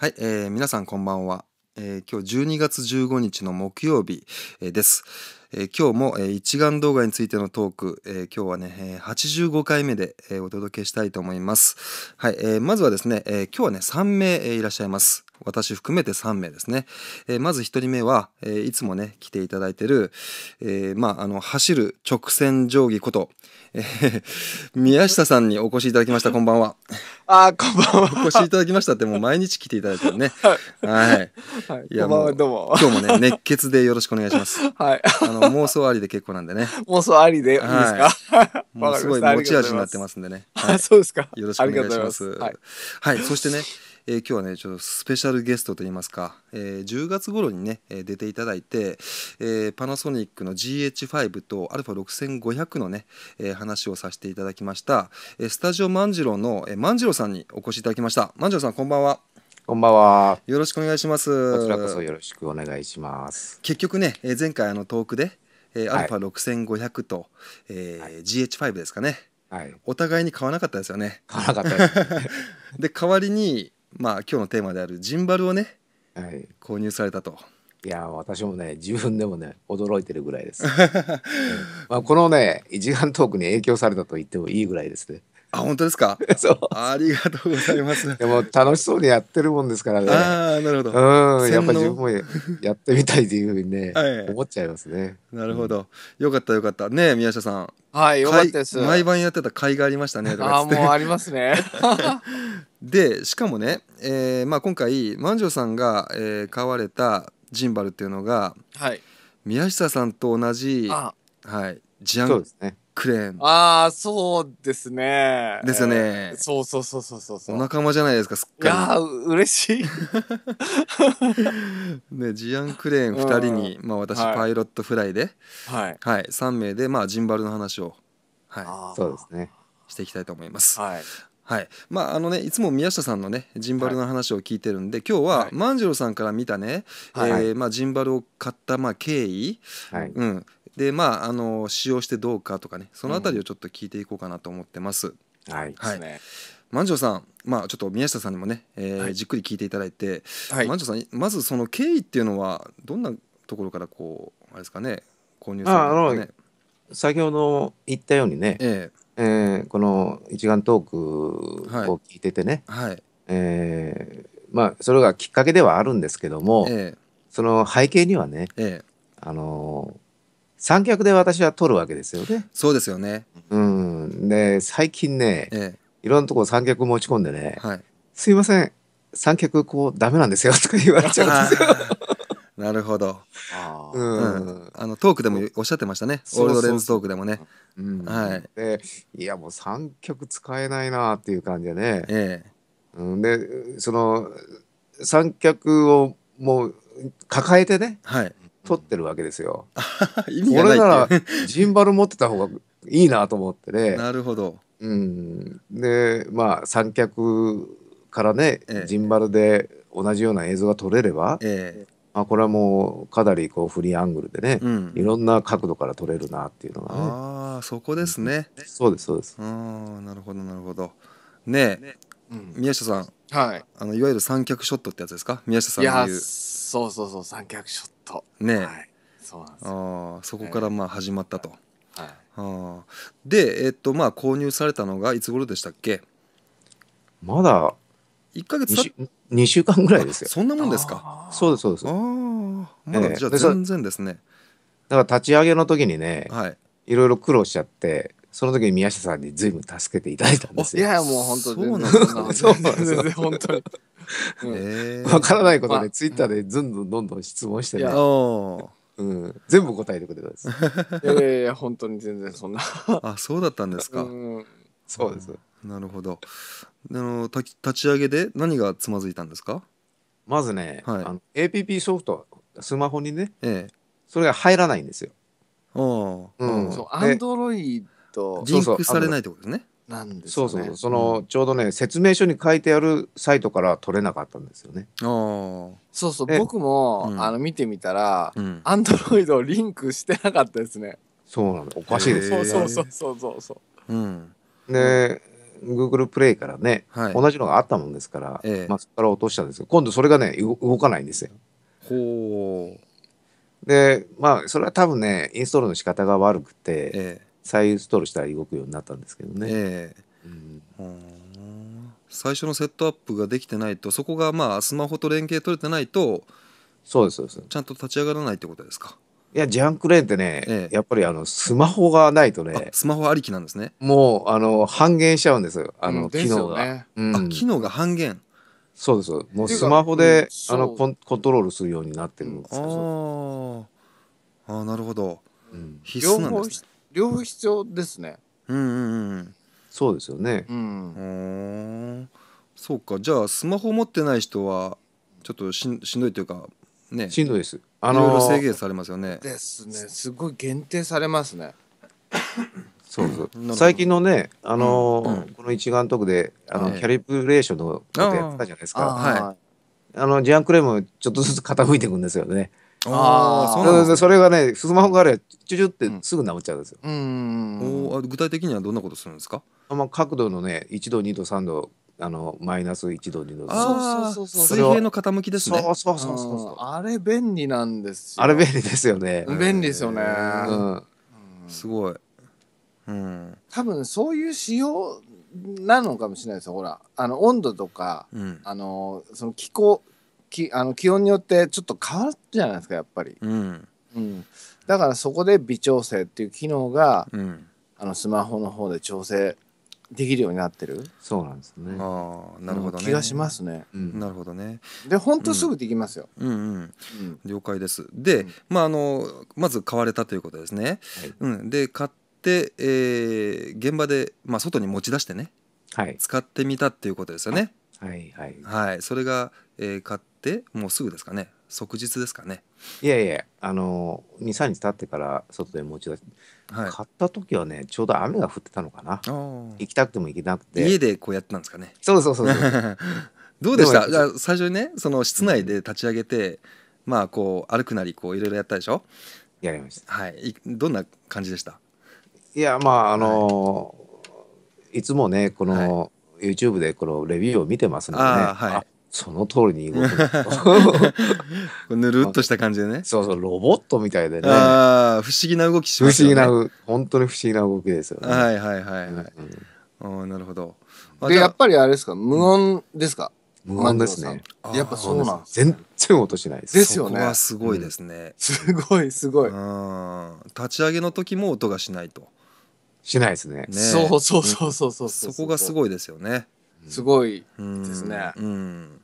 はい、えー、皆さんこんばんは。えー、今日12月15日の木曜日、えー、です。えー、今日も、えー、一眼動画についてのトーク、えー、今日はね、えー、85回目で、えー、お届けしたいと思います。はい、えー、まずはですね、えー、今日はね、3名、えー、いらっしゃいます。私含めて3名ですね。えー、まず1人目は、えー、いつもね、来ていただいてる、えー、まあ、あの、走る直線定規こと、えー、宮下さんにお越しいただきました。こんばんは。あ、こんばんは。お越しいただきましたって、もう毎日来ていただいてるね。はい。はい。いや、もう、どうも。今日もね、熱血でよろしくお願いします。はい。あの、妄想ありで結構なんでね。妄想ありでいいですか、はい、もうすごい持ち味になってますんでね。はい、そうですか。よろしくお願いします。はい、はい、そしてね、えー、今日はねちょっとスペシャルゲストといいますか、えー、10月頃にね出ていただいて、えー、パナソニックの GH5 と α6500 のね、えー、話をさせていただきました、えー、スタジオ万次郎の、えー、万次郎さんにお越しいただきました万次郎さんこんばんはこんばんは。よろしくお願いします。こちらこそよろしくお願いします。結局ね、えー、前回あのトークで、えー、アルファ六千五百と、えーはい、g h ブですかね。はい。お互いに買わなかったですよね。買わなかったで、ね、代わりにまあ今日のテーマであるジンバルをね、はい、購入されたと。いや私もね自分でもね驚いてるぐらいです、うん、まあ、このね一眼トークに影響されたと言ってもいいぐらいですねあ本当ですか そうありがとうございます でも楽しそうにやってるもんですからねああなるほどうんやっぱ自分もやってみたいというふうにね、はい、思っちゃいますねなるほど、うん、よかったよかったね宮下さんはいよかったです毎晩やってた甲斐がありましたねああもうありますねでしかもね、えーまあ、今回万丈さんが、えー、買われたジンバルっていうのが、はい、宮下さんと同じはい、ジャンクレーン、ああそうですねですよね、えー、そうそうそうそうそうそうお仲間じゃないですかすっかりいや嬉しい ねジアンクレーン2人に、まあ、私、はい、パイロットフライで、はいはい、3名で、まあ、ジンバルの話を、はい、そうですねしていきたいと思います。はい、はいまああのね、いつも宮下さんの、ね、ジンバルの話を聞いてるんで、はい、今日は、万次郎さんから見たね、はい、えー、まあ、ジンバルを買った、まあ、経緯、はい、うん、でまああの使用してどうかとかねその辺りをちょっと聞いていこうかなと思ってます。うん、はい、はい万丈さん、まあ、ちょっと宮下さんにもね、えー、はい、じっくり聞いていただいて、はい、万丈さんまずその経緯っていうのはどんなところからこうあれですかね購入されたのかね先ほど言ったようにね、ええ、えー、この一眼トークを聞いててね、はい、えー、まあ、それがきっかけではあるんですけども、えー、その背景にはね、えー、あの三脚で私は撮るわけですよね。そうですよね、うん、で最近ね、えいろんなとこ三脚持ち込んでね、はい、すいません三脚こうダメなんですよとか言われちゃうんですよ。なるほど。あうん、あのトークでもおっしゃってましたね。オールドレンズトークでもね。うん、はい。で、いやもう三曲使えないなっていう感じでね。ええ。うん、で、その三脚をもう抱えてね。はい。撮ってるわけですよ。俺 ならジンバル持ってた方がいいなと思ってね。なるほど。うん。で、まあ三脚からね、ええ、ジンバルで同じような映像が撮れれば。ええ。あこれはもうかなりこうフリーアングルでね、うん、いろんな角度から撮れるなっていうのがねああそこですね、うん、そうですそうですああなるほどなるほどねえ、うん、宮下さんはいあのいわゆる三脚ショットってやつですか宮下さんの言うそうそうそう三脚ショットねえ、はい、そうなんですあそこからまあ始まったと、はい、あでえっとまあ購入されたのがいつ頃でしたっけまだ1か月たっ2週間ぐらいですよそんなもんですかそうですそうですああまだじゃあ全然ですね、だから立ち上げの時にね、はい、いろいろ苦労しちゃってその時に宮下さんに随分助けていただいたんですよ。いやもう本当そうなんだ。そうなんですよ。本当に。わからないことでツイッターでずんどんどんどん質問してね。うん、全部答えてくれたんです。いやいやいや本当に全然そんな。あそうだったんですか。うん、そうです、なるほどあのた立ち上げで何がつまずいたんですかまずね、はいあの APP ソフトスマホにねええそれが入らないんですよ、あーうんそうアンでドロイドリンクされないってことですねなんですそうそうそうその、ちょうどね説明書に書いてあるサイトから取れなかったんですよねああそうそう僕も、うんあの見てみたらうんアンドロイドをリンクしてなかったですねそうなのおかしいですそうそうそうそうそううんで、Google プレイからね、はい同じのがあったもんですから、ええまあ、そこから落としたんですけど、今度それがね、動かないんですよ。ほで、まあ、それは多分ね、インストールの仕方が悪くて、え再インストールしたら動くようになったんですけどね。ええうんん最初のセットアップができてないとそこがまあスマホと連携取れてないとそうです、そうです。ちゃんと立ち上がらないってことですかいやジャンクレーンってね、ええやっぱりあのスマホがないとねスマホありきなんですね。もうあの半減しちゃうんですよあの、機す能よが、ねうんあ機能が半減。そうですもうスマホっうであのコンコントロールするようになってるんですあーあーなるほどうん、必両須なんですね。両方必要ですねうんうんうんそうですよねうんうん。そうかじゃあスマホ持ってない人はちょっとししんどいというかねしんどいですあのー、いろいろ制限されますよね。ですね。すごい限定されますね。そうそう。最近のね、あのーうん、この一眼特で、あの、キャリブレーションのとやってたじゃないですか。はい。あの、ジャンクレーム、ちょっとずつ 傾いていくんですよね。ああ、そう、ね、それがね、スマホがあれ、ちュちュってすぐ直っちゃうんですよ。うん。お具体的にはどんなことするんですか。あ、まあ、角度のね、一度、二度、三度、あのマイナス1度2度そうそうそうそう水平の傾きですねそうそうそうそうそあれ便利なんですよあれ便利ですよね、便利ですよね、うんすごいうん多分そういう仕様なのかもしれないですよほらあの温度とかうんあのその気候気あの気温によってちょっと変わるじゃないですかやっぱり、うんうん、だからそこで微調整っていう機能がうんあのスマホの方で調整できるようになってるそうなんですね。ああ、なるほどね。気がしますね。うん、なるほどね。で、本当すぐできますよ。うん、うん、うん、了解です。で、まああのまず買われたということですね。はい、うん。で買って、えー、現場でまあ外に持ち出してね。はい。使ってみたっていうことですよね。はいはい。はい。それが、えー、買ってもうすぐですかね。即日ですかねいやいやあの23日経ってから外で持ち出し、はい、買った時はねちょうど雨が降ってたのかな行きたくても行けなくて家でこうやってたんですかねそうそうそう どうでした最初にねその室内で立ち上げて、うん、まあこう歩くなりこういろいろやったでしょやりましたはいいどんな感じでしたいやまああのーはい、いつもねこの、はい、YouTube でこのレビューを見てますのでね、はい、その通りに動く ぬるっとした感じでね そうそうロボットみたいでねああ不思議な動きしますよね不思議な本当に不思議な動きですよねはいはいはいはい、うん、あなるほどでやっぱりあれですか無音ですか、うん、無音ですねやっぱそうなん全然音しないですですよねすごいですね、うん、すごいすごい立ち上げの時も音がしないとしないですねねそうそうそうそうそうそこがすごいですよねすごいですね。うん、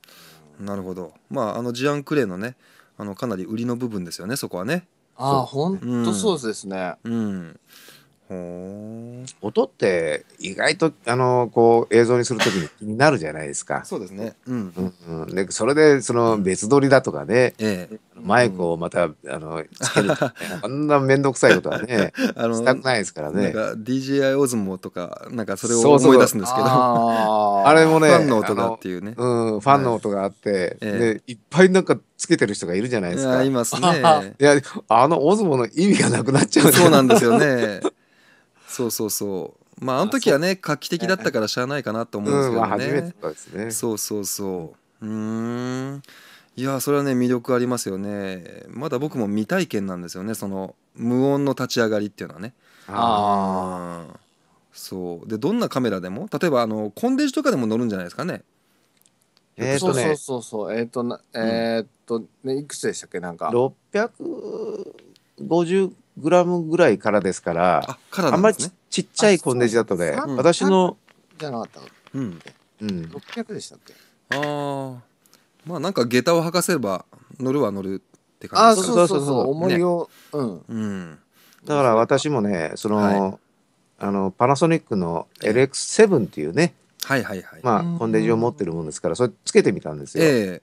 うん、なるほど。まああのジアン・クレイのねあのかなり売りの部分ですよねそこはね。あ本当そうですね。うん、うん音って意外とあのこう映像にするときに気になるじゃないですか。そうですね、うんうんうん、でそれでその別撮りだとかね、ええ、マイクをまた、あのつける、ね、あんな面倒くさいことはね あのしたくないですからね。DJI オズモとかなんかそれを思い出すんですけどあれもねファンの音がってうね、ん、ファンの音があって、ええ、でいっぱいなんかつけてる人がいるじゃないですか。いますね。いやあのオズモの意味がなくなっちゃうそうなんですよね。そうそうそうまああの時はね画期的だったからしゃあないかなと思うんですけどね、うんまあ、たですねそうそうそううんいやそれはね魅力ありますよねまだ僕も未体験なんですよねその無音の立ち上がりっていうのはねああそうでどんなカメラでも例えばあのコンデジとかでも乗るんじゃないですかねえーとね、そうそうそうえっ、ー、とえっ、ー、と、ね、いくつでしたっけなんか650グラムぐらいからですから、あ、からなんですね。あんまりちっちゃいコンデジだとね、私の。じゃなかったのん。うん。6 0でしたっけああ。まあなんか下駄を履かせれば乗るは乗るって感じですかあそうそうそう、重りを、うん。うん。だから私もね、その、あのパナソニックの LX7 っていうね、はいはいはい。まあコンデジを持ってるもんですから、それつけてみたんですよ。ええ。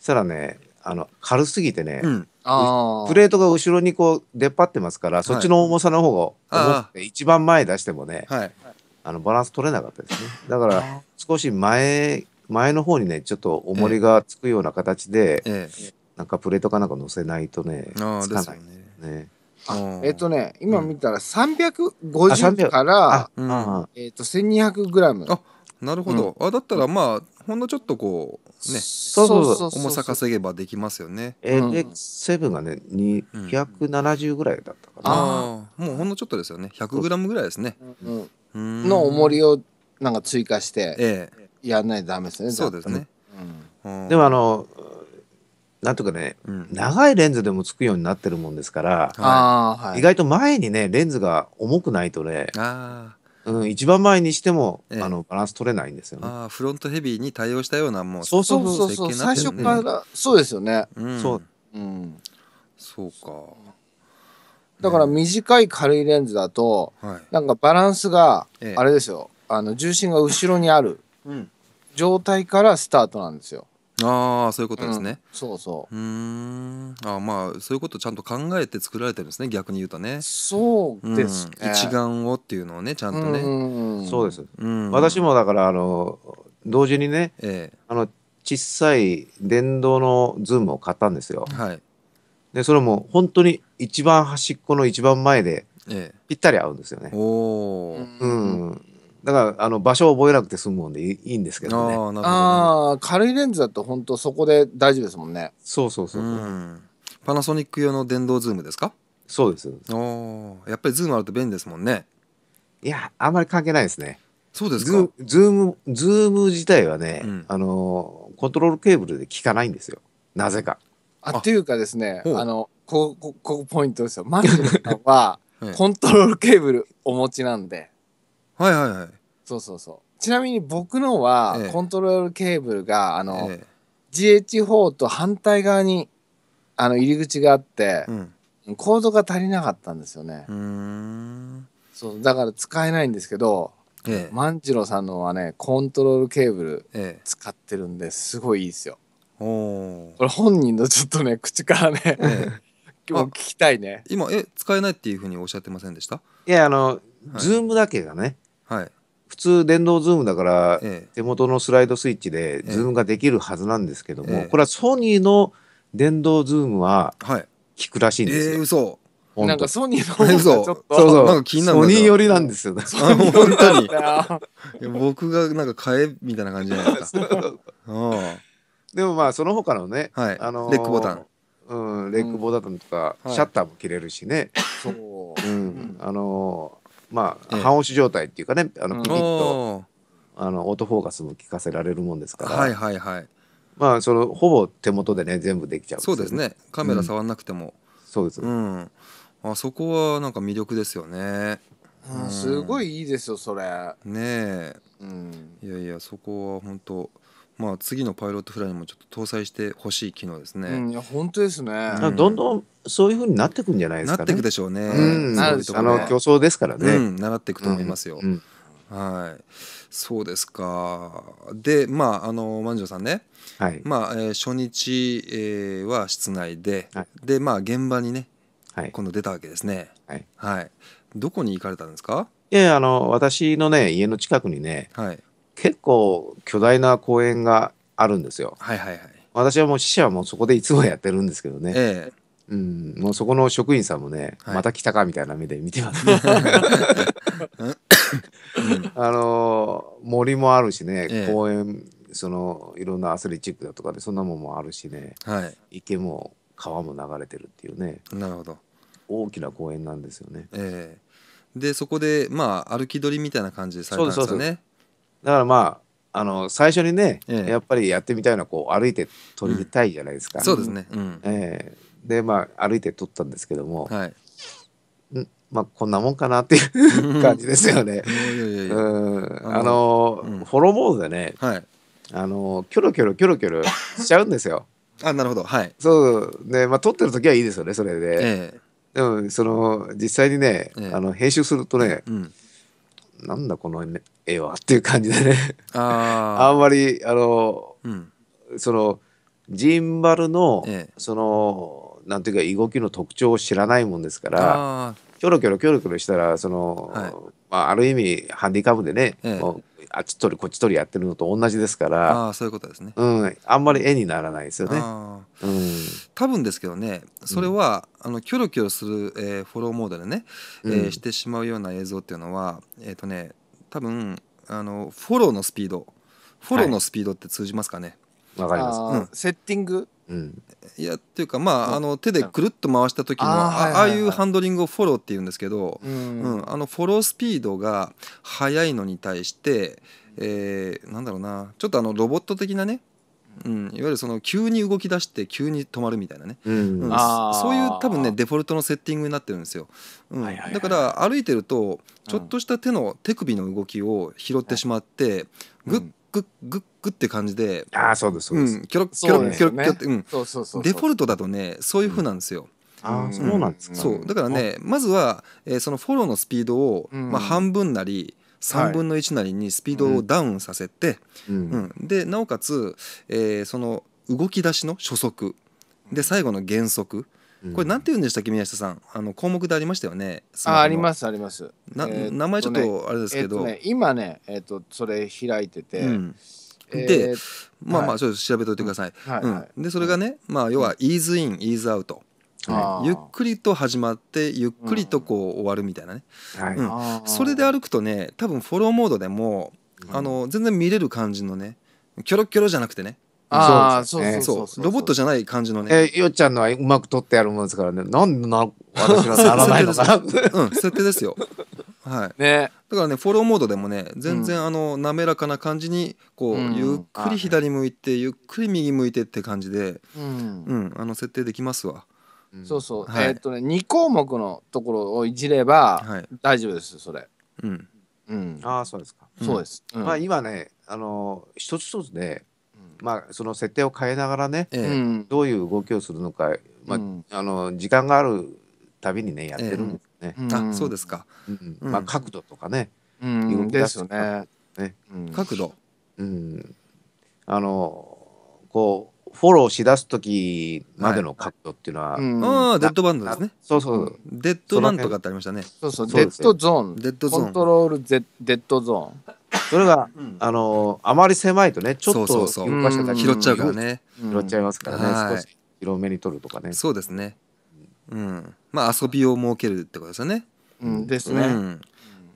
したらね、あの軽すぎてね、うん、プレートが後ろにこう出っ張ってますから、そっちの重さの方が一番前出してもね、はい、あのバランス取れなかったですね。だから、少し前、前の方にね、ちょっと重りがつくような形で、ええ、なんかプレートかなんか乗せないとね、つかないね。ねえっとね、今見たら350から、えっと1200グラム。あ、なるほど。あ、だったらまあ、ほんのちょっとこう、ね、そうそうそう重さ稼げばできますよね。えー、で、セブンがね、270ぐらいだったかな。ああ、もうほんのちょっとですよね。100グラムぐらいですね。うん、の重りをなんか追加して、ええ、やんないとダメですね。そうですね。うん、でもあの、なんとかね、長いレンズでもつくようになってるもんですから、意外と前にね、レンズが重くないとね、ああ。うん、一番前にしても、ええあのバランス取れないんですよね。ああフロントヘビーに対応したようなもうそうそうそうそう、そう、に最初から、そうですよね。うんそううん。そうかだから短い軽いレンズだと、はなんかバランスがあれですよ、あの重心が後ろにあるうん状態からスタートなんですよ。ああそういうことですね、うん、そうそううんあまあそういうことちゃんと考えて作られてるんですね逆に言うとねそうです、ねうん、一眼をっていうのをねちゃんとねそうです、うん、私もだからあの同時にね、ええ、あの小さい電動のズームを買ったんですよはいでそれも本当に一番端っこの一番前でぴったり合うんですよね、おおうんだからあの場所を覚えなくて済むもんでいいんですけどね。あねあ軽いレンズだと本当そこで大丈夫ですもんね。そうそうそうパナソニック用の電動ズームですか？そうです。おやっぱりズームあると便利ですもんね。いやあんまり関係ないですね。そうですか。ズームズーム自体はね、うん、あのコントロールケーブルで効かないんですよ。なぜか。あっていうかですねあのここここポイントですよ。マジさんははい、コントロールケーブルお持ちなんで。はいはいはい。そうそうそうちなみに僕のは、ええコントロールケーブルがあの、え GH4 と反対側にあの入り口があってうん。コードが足りなかったんですよね、うん。そうだから使えないんですけどええ。万次郎さんのはねコントロールケーブルえ使ってるんですごいいいですよえ。おお。これ本人のちょっとね 口からね、ええ 聞きたいね今え使えないっていうふうにおっしゃってませんでした？いや、あの、ズームだけがね、はい普通電動ズームだから、手元のスライドスイッチでズームができるはずなんですけども、ええこれはソニーの電動ズームは効くらしいんですー、よ。嘘本当なんかソニーの方がちょっとそうそうなんか気になるんソニー寄りなんですよ。あ本当にいや 僕がなんか買えみたいな感じじゃないですかでもまあその他のね、あのレックボタンうん、レックボタンとか、シャッターも切れるしね、そう、うんあのまあ、半押し状態っていうかねあのピピッとあのオートフォーカスも聞かせられるもんですから、はいはいはい、まあそのほぼ手元でね全部できちゃう、そうですねカメラ触んなくても、うん、そうです、うん、あそこはなんか魅力ですよね、うん、すごいいいですよそれねえ、うん、いやいやそこは本当まあ、次のパイロットフライにもちょっと搭載してほしい機能ですね。うん、いや本当ですね、うん、どんどんそういうふうになっていくんじゃないですか、ね、なっていくでしょうね。うん、なるねあの競争ですからね、うん、習っていくと思いますよ。はい、そうですか。で、まあ、あの、万丈さんね。はい、まあ、えー、初日、えー、は室内で、はい、で、まあ、現場にね。はい、今度出たわけですね。はい。はい。どこに行かれたんですか。いや、あの、私のね、家の近くにね。はい。結構巨大な公園があるんですよ。はいはいはい。私はもう死者はもうそこでいつもやってるんですけどね。ええうん、もうそこの職員さんもね、はい、また来たかみたいな目で見てますね。あの森もあるしね、ええ、公園そのいろんなアスレチックだとかでそんなもんもあるしね、はい、池も川も流れてるっていうねなるほど大きな公園なんですよね。ええ、でそこでまあ歩き取りみたいな感じでされたんですよね。そうそうそうだからまああの最初にね、ええやっぱりやってみたいなこう歩いて撮りたいじゃないですか。そうですね。うん。ええでまあ歩いて撮ったんですけども、はい。まあこんなもんかなっていう感じですよね。あのーうんフォローモードでね、はい。あのーキョロキョロキョロキョロしちゃうんですよ。あ、なるほど。はい。そうで、まあ、撮ってる時はいいですよねそれで、ええ。でもその実際にね、ええあの編集するとねうん。なんだこの絵はっていう感じでね あんまりあの、うん、そのジンバルの、ええ、そのなんていうか動きの特徴を知らないもんですからキョロキョロキョロキョロしたらその、はい、まあ、ある意味ハンディカムでね、ええ、あっち取りこっち取りやってるのと同じですからあそういうことですね、うん、あんまり絵にならないですよね、うん、多分ですけどねそれは、うん、あのキョロキョロする、えー、フォローモードでね、えー、してしまうような映像っていうのはえっ、ー、とね多分あのフォローのスピードフォローのスピードって通じますかね、はいわかります、うん、セッティングうん、いやっていうかまああの手でくるっと回した時のああいうハンドリングをフォローっていうんですけど、うん、うん、あのフォロースピードが速いのに対して、えー、なんだろうなちょっとあのロボット的なねうん、いわゆるその急に動き出して急に止まるみたいなね、うん、うん、そういう多分ねデフォルトのセッティングになってるんですよ、うん、だから歩いてるとちょっとした手の手首の動きを拾ってしまって、うん、グッグッグッって感じでああそうですそうです、うん、キョロキョロキョロキョロっそうそうそうデフォルトだとねそういうふうなんですよ、あそうなんですか、そうだからねまずは、えー、そのフォローのスピードを、まあ、半分なり3分の1なりにスピードをダウンさせて、うんでなおかつ、えー、その動き出しの初速で最後の減速、これなんて言うんでしたっけ宮下さんあの項目でありましたよねあありますありますえーね、名前ちょっとあれですけど、えーね、今ねえっ、ー、とそれ開いてて、うんで、えー、まあまあちょっと調べておいてください。はいうんでそれがね、はい、まあ、要はイーズインイーズアウト、ゆっくりと始まってゆっくりとこう終わるみたいなね、うん、それで歩くとね多分フォローモードでも、うん、あの全然見れる感じのねキョロキョロじゃなくてねああ、そうそうそうそうロボットじゃない感じのね。えー、よっちゃんのはうまく取ってやるもんですからね。なんでな、私はならないのかな。うん、設定ですよ。はい。ね。だからね、フォローモードでもね、全然あの、滑らかな感じに、こう、ゆっくり左向いて、ゆっくり右向いてって感じで、うん、うん、あの、設定できますわ。そうそう。はい、えー、っとね、2項目のところをいじれば、はい、大丈夫です、それ。うん。うん。ああ、そうですか。そうです。まあ今ね、あの、一つ一つね、まあ、その設定を変えながらね、ええ、どういう動きをするのか、まあ、うん、あの時間があるたびにねやってるんですね。えうん、あそうですか、うんまあ、角度とかね、うん、ですよね。ね角度、うん、あのこうフォローしだす時までの角度っていうのは、はい、ああデッドバンドですねそうそうデッドバンドとかってありましたねそうそうデッドゾーンデッドゾーンコントロールデッドゾーンそれが、あのあまり狭いとねちょっと拾っちゃうからね拾っちゃいますからね、少し広めに取るとかねそうですねうんまあ遊びを設けるってことですよね、うん、ですね、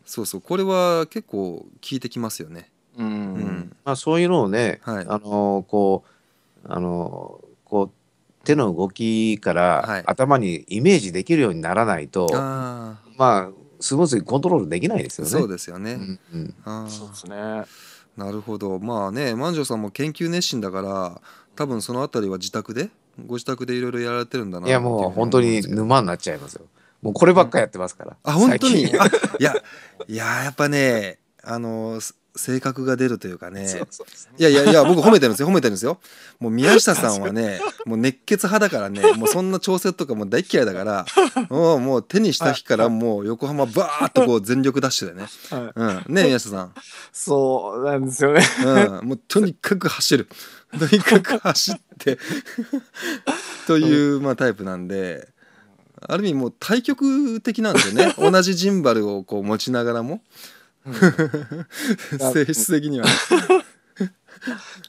そうそうこれは結構効いてきますよねうんまあ、そういうのをね、はい、あのこうあのこう手の動きから頭にイメージできるようにならないと、はい、まあスムーズにコントロールできないですよね。そうですよね。うんうん、あそうですね。なるほど。まあね、万丈さんも研究熱心だから、多分そのあたりは自宅で、ご自宅でいろいろやられてるんだな。いやもう本当に沼になっちゃいますよ。もうこればっかやってますから。うん、あ本当に。いやいややっぱね、あの性格が出るというかね。いやいやいや、僕褒めてるんですよ、褒めてるんですよ。もう宮下さんはね、もう熱血派だからね、もうそんな調整とかも大嫌いだから、もうもう手にした日からもう横浜バーっとこう全力ダッシュでね。はい、うん。ね宮下さん。そうなんですよね。うん。もうとにかく走る。とにかく走ってという、まあタイプなんで。ある意味もう対局的なんでね同じジンバルをこう持ちながらも性質 的には。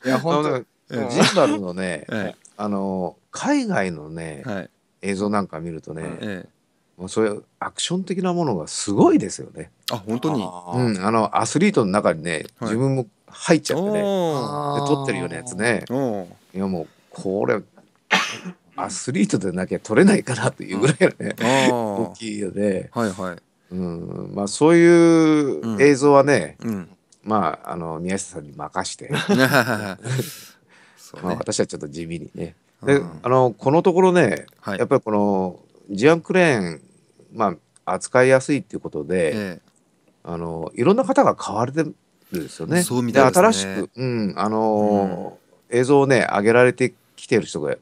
いや本当ジンバルのね、はい、あの海外のね、はい、映像なんか見るとね、もうそういうアクション的なものがすごいですよね。あ本当に、うん、あのアスリートの中にね、はい、自分も入っちゃってねで撮ってるようなやつねいやもうこれアスリートでなきゃ撮れないかなというぐらいのね、大きいよね。はいはいうんまあ、そういう映像はね、うん、まああの宮下さんに任して まあ、私はちょっと地味にね。で、うん、あのこのところね、はい、やっぱりこのジアンクレーン、まあ、扱いやすいっていうことで、ええ、あのいろんな方が買われてるんですよね。そうみたいですね新しく、うんあのうん、映像をね上げられてきてる人が増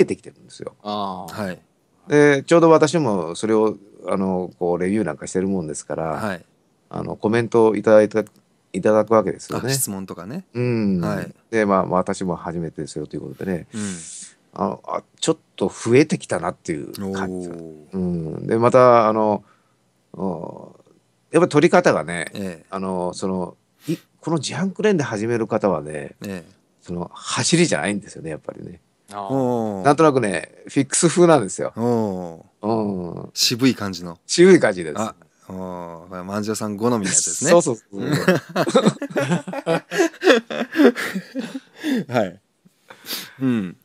えてきてるんですよ。あはい、でちょうど私もそれをあのこうレビューなんかしてるもんですから、はい、あのコメントをいただいたいただくわけですよね。質問とかね。うん。はい、で、まあ、まあ、私も初めてですよということでね。うん、ああちょっと増えてきたなっていう感じ。うん、で、また、あの。やっぱり取り方がね、ええ、あの、その。この自販クレーンで始める方はね、ええ、その走りじゃないんですよね、やっぱりね。なんとなくねフィックス風なんですよ、渋い感じの渋い感じですあおじゅうさん好みのやつですね。そうそうそう。はい。うん。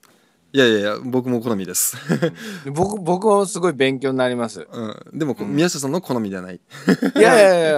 いやいやいや、僕も好みです。僕、僕もすごい勉強になります。うん、でも、宮下さんの好みじゃない。いやいやいや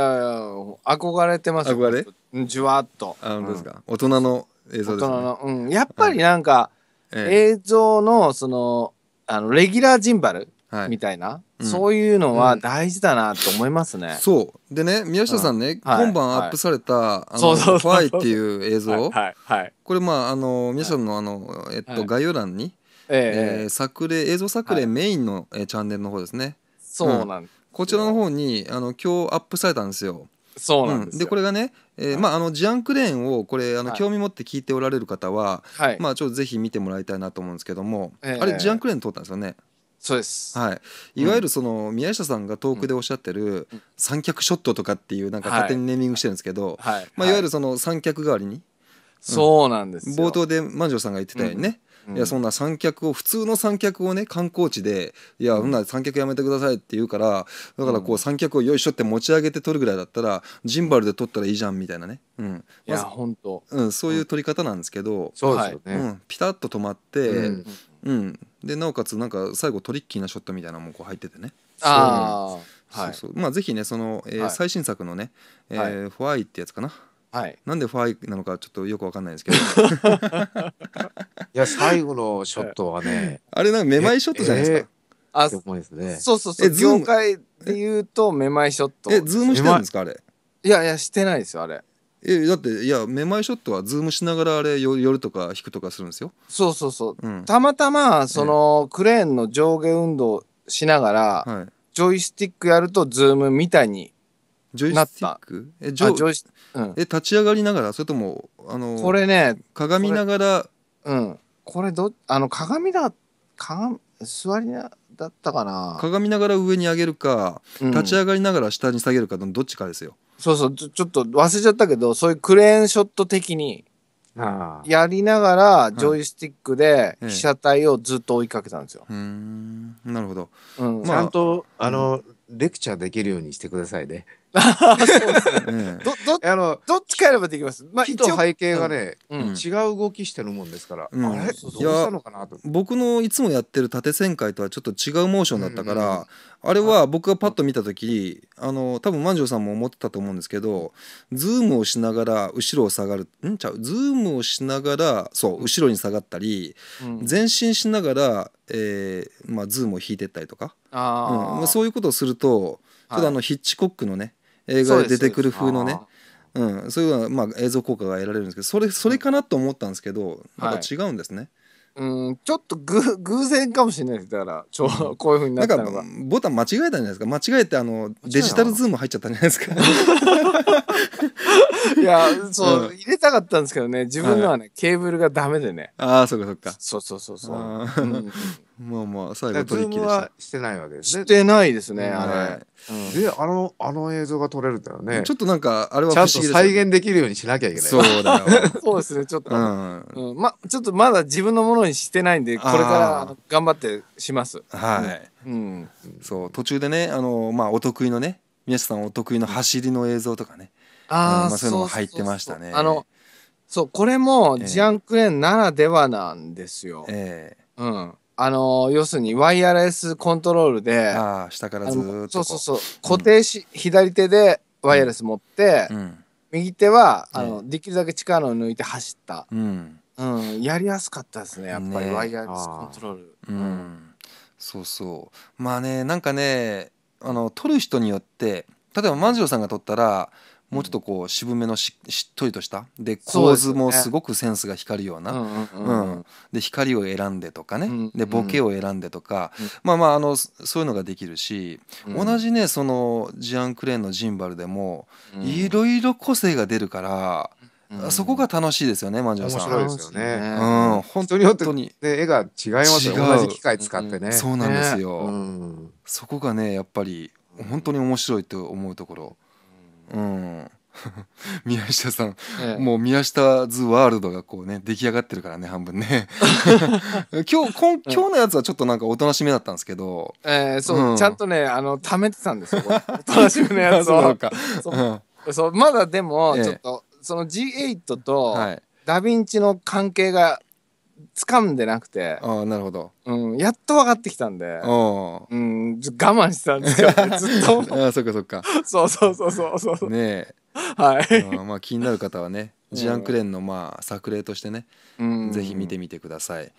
憧れてます。憧れ。じわっと。あ、ですか。大人の映像です、ね。大人の、うん、やっぱりなんか。映像のそのあのレギュラージンバルみたいな、うんそういうのは大事だなと思いますね。そうでね宮下さんね、今晩アップされた「あのファイ」っていう映像、はいはいこれまああの宮下さんのあの、えっと概要欄に、えええー作例映像作例メインの、えチャンネルの方ですねそうなんこちらの方にあの今日アップされたんですよそうなんです、うん、でこれがね、えー、まああのジアンクレーンをこれあの興味持って聞いておられる方は、はい、まあちょっとぜひ見てもらいたいなと思うんですけども、はい、あれジアンクレーン通ったんですよね。そうです、はい、いわゆるその宮下さんが遠くでおっしゃってる三脚ショットとかっていうなんか勝手にネーミングしてるんですけど、はいまあ、いわゆるその三脚代わりに、うん、そうなんです冒頭で万丈さんが言ってたようにね、いやそんな三脚を普通の三脚をね観光地で「いやそんな三脚やめてください」って言うからだからこう三脚をよいしょって持ち上げて取るぐらいだったらジンバルで取ったらいいじゃんみたいなね、うん、いや本当、うん、そういう取り方なんですけど、そうですよね、うん、ピタッと止まって、うんうん、でなおかつなんか最後トリッキーなショットみたいなのもこう入っててね。あそうそうまあ、ぜひねその、えー最新作のね、えーホワイってやつかな、はい、なんでファイなのかちょっとよくわかんないですけど いや最後のショットはね、あれなんかめまいショットじゃないですか、あ、ね、そうそうそう業界で言うとめまいショットえズームしてるんですかあれいやいやしてないですよあれえだっていやめまいショットはズームしながらあれ夜とか引くとかするんですよそうそうそう、うん、たまたまその、クレーンの上下運動しながら、はい、ジョイスティックやるとズームみたいにジョイスティックえジョイうん、え立ち上がりながらそれともあのこれね鏡ながらうんこれどあの鏡だ鏡座りなだったかな鏡ながら上に上げるか、うん、立ち上がりながら下に下げるかのどっちかですよそうそうちょっと忘れちゃったけどそういうクレーンショット的にやりながらジョイスティックで被写体をずっと追いかけたんですよ。はいええ、なるほど、うんまあ、ちゃんとあの、レクチャーできるようにしてくださいね。あそうですね。ど、ど、あの、どっちかやればできます。まあ、と背景がね、うん違う動きしてるもんですから、うんあれどうしたのかなと。僕のいつもやってる縦旋回とはちょっと違うモーションだったから、うんうんあれは僕がパッと見た時あの多分万丈さんも思ってたと思うんですけどズームをしながら後ろを下がるんちゃうズームをしながらそう後ろに下がったりうん前進しながら、えーまあ、ズームを引いてったりとか、うんまあ、そういうことをするとただあのヒッチコックのね映画で出てくる風のねうん、そういうのはまあ映像効果が得られるんですけどそれそれかなと思ったんですけど、なんか違うんですね。うん、ちょっとぐ偶然かもしれないですだからちょこういうふうになったのがかボタン間違えたんじゃないですか間違えてあのデジタルズーム入っちゃったんじゃないですか。いやそう、うん入れたかったんですけどね自分のはね、ケーブルがダメでねああそっかそっか。そうそうそうそう、まあまあ最後ズームはしてないわけですねしてないですね、うん、あれ、うん、であのあの映像が撮れるんだよねちょっとなんかあれはちゃんと再現できるようにしなきゃいけないそうだよそうですねちょっと、うん、うん、まちょっとまだ自分のものにしてないんでこれから頑張ってしますはい、うん、そう途中でねあのまあお得意のね宮下さんお得意の走りの映像とかねあ、あ、まあ、そういうのも入ってましたねあのそうこれもジャンクレーンならではなんですよ、ええー、うんあの要するにワイヤレスコントロールでああ下からずっとそうそうそう固定し、左手でワイヤレス持って、うん、右手はあの、できるだけ力を抜いて走った、うん、うん、やりやすかったですねやっぱり、ワイヤレスコントロールうんそうそうまあねなんかねあの撮る人によって例えば万次郎さんが撮ったらもうちょっとこう渋めのししっとりとしたで構図もすごくセンスが光るようなうんで光を選んでとかねでボケを選んでとかまあまああのそういうのができるし同じねそのジアン・クレーンのジンバルでもいろいろ個性が出るから。そこが楽しいですよね、マ万丈さん。面白いですよね。うん、本当に本当に。で、絵が違いますよ。同じ機械使ってね。そうなんですよ。そこがね、やっぱり本当に面白いと思うところ。うん 宮下さん、ええ、もう宮下ズワールドがこうね出来上がってるからね半分ね 今日今今日のやつはちょっとなんかおとなしめだったんですけどええそう、うん、ちゃんとねあの貯めてたんですよおとなしめのやつを そうかそう、うまだでもちょっと、え、その G8 と、はい、ダヴィンチの関係が掴んでなくて、ああなるほど、うん、やっと分かってきたんで、うん、我慢してたんですよ ずっとああそっかそっかそうそうそうそうそうそう、ねはい、え、まあ気になる方はねうん ジアンクレーンのまあ作例としてねうん、ぜひ見てみてください。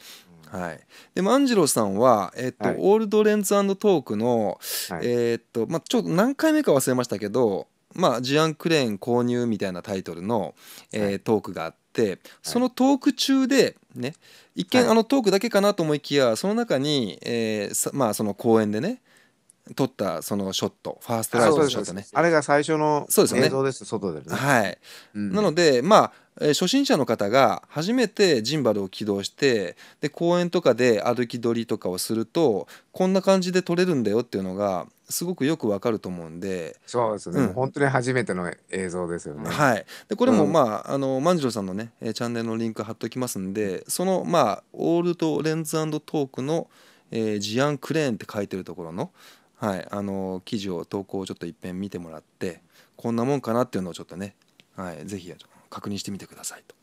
はい、で万次郎さんは、えっとはいオールドレンズアンドトークの、はいえっとまあ、ちょっと何回目か忘れましたけど、まあ、ジアン・クレーン購入みたいなタイトルの、えートークがあっ、そのトーク中でね一見あのトークだけかなと思いきやその中に、えー、まあその公演でね撮ったそのショットファーストライトのショットねあれが最初の映像です外でねはい、うん、なのでまあ初心者の方が初めてジンバルを起動してで公園とかで歩き撮りとかをするとこんな感じで撮れるんだよっていうのがすごくよくわかると思うんでそうですね、うん、本当に初めての映像ですよねはいでこれもまあうん、あの万次郎さんのねチャンネルのリンク貼っときますんでそのまあオールとレンズトークの、えー、ジアンクレーンって書いてるところのはいあの記事を投稿をちょっといっぺん見てもらってこんなもんかなっていうのをちょっとね、はい、ぜひ確認してみてくださいと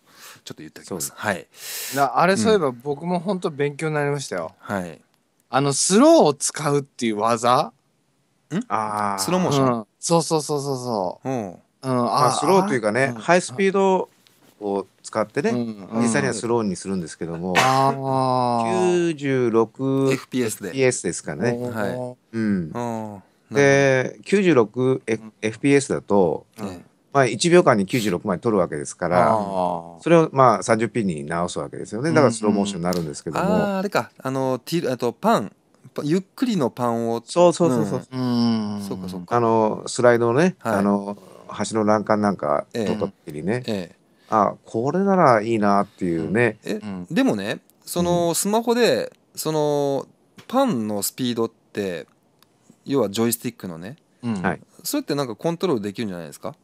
ちょっと言っておきますはいなあれそういえば僕も本当勉強になりましたよ、はいあのスローを使うっていう技ああ。スローモーション。うんそうそうそうそうそう。うん。うん、まあスローというかね、ハイスピードを使ってね、実際にはスローにするんですけども、96fps ですかね。はい。うん。で、96fps だと、うんまあ1秒間に96枚取るわけですから、それをまあ 30p に直すわけですよね。だからスローモーションになるんですけども。ああ、あれか、あの、ティあとパン。ゆっくりのパンをそうそうそうそう、うん、そうかそうかあのスライドのね、はい、あの橋の欄干なんか取った時にね、ええあこれならいいなっていうね、うん、えでもねそのスマホでそのパンのスピードって要はジョイスティックのね、うん、それってなんかコントロールできるんじゃないですか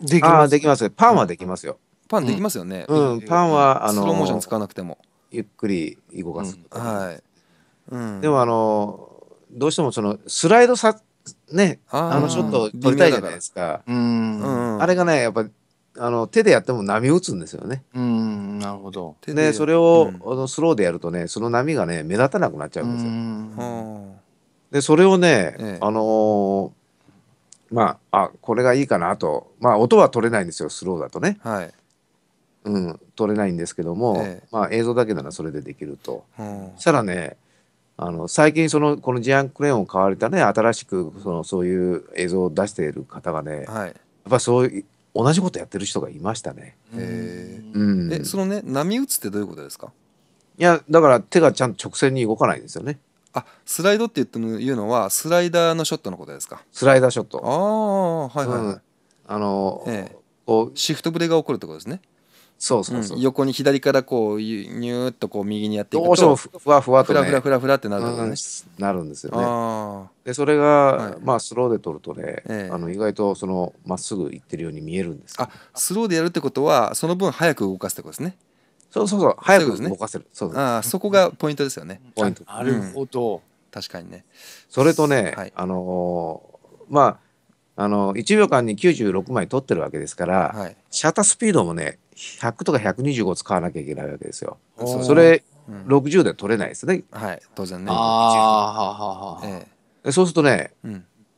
できますできますパンはできますよ、うん、パンできますよね、うん、パンはあのスローモーション使わなくてもゆっくり動かす、はいでもあのどうしてもそのスライドさねあのショット撮りたいじゃないですか、うん、あれがねやっぱあの手でやっても波打つんですよね。うんなるほど。でそれを、あのスローでやるとねその波がね目立たなくなっちゃうんですよ。でそれをね、ええ、あのー、まああこれがいいかなとまあ音は取れないんですよスローだとね。はい。うん、取れないんですけども、ええ、まあ映像だけならそれでできると、そしたらねあの最近そのこのジアンクレーンを買われたね新しくそのそういう映像を出している方がね、はい、やっぱそういう同じことやってる人がいましたね。へうん、えそのね波打つってどういうことですかいやだから手がちゃんと直線に動かないんですよね。あスライドって言っても言うのはスライダーのショットのことですかスライダーショット。ああはいはい、はいうん、あの、ええ、こうシフトブレが起こるってことですね。そうそうそう、うん、横に左からこうニューッとこう右にやっていくとどうしてもふわふわと、ね、ふらふらふらふらってなる、ね、なるんですよね。でそれが、はい、まあスローで撮るとね、ええ、あの意外とそのまっすぐいってるように見えるんですあスローでやるってことはその分早く動かすってことですね。そうそうそう早く動かせる。そう、ね、あそこがポイントですよね。ポイント。なるほど、うん、確かにね。それとね、はい、あのー、まああの1秒間に96枚撮ってるわけですから、はい、シャッタースピードもね100とか125使わなきゃいけないわけですよ。それ、うん、60で取れないですね。はい、当然ね。ああ、ええ、そうするとね、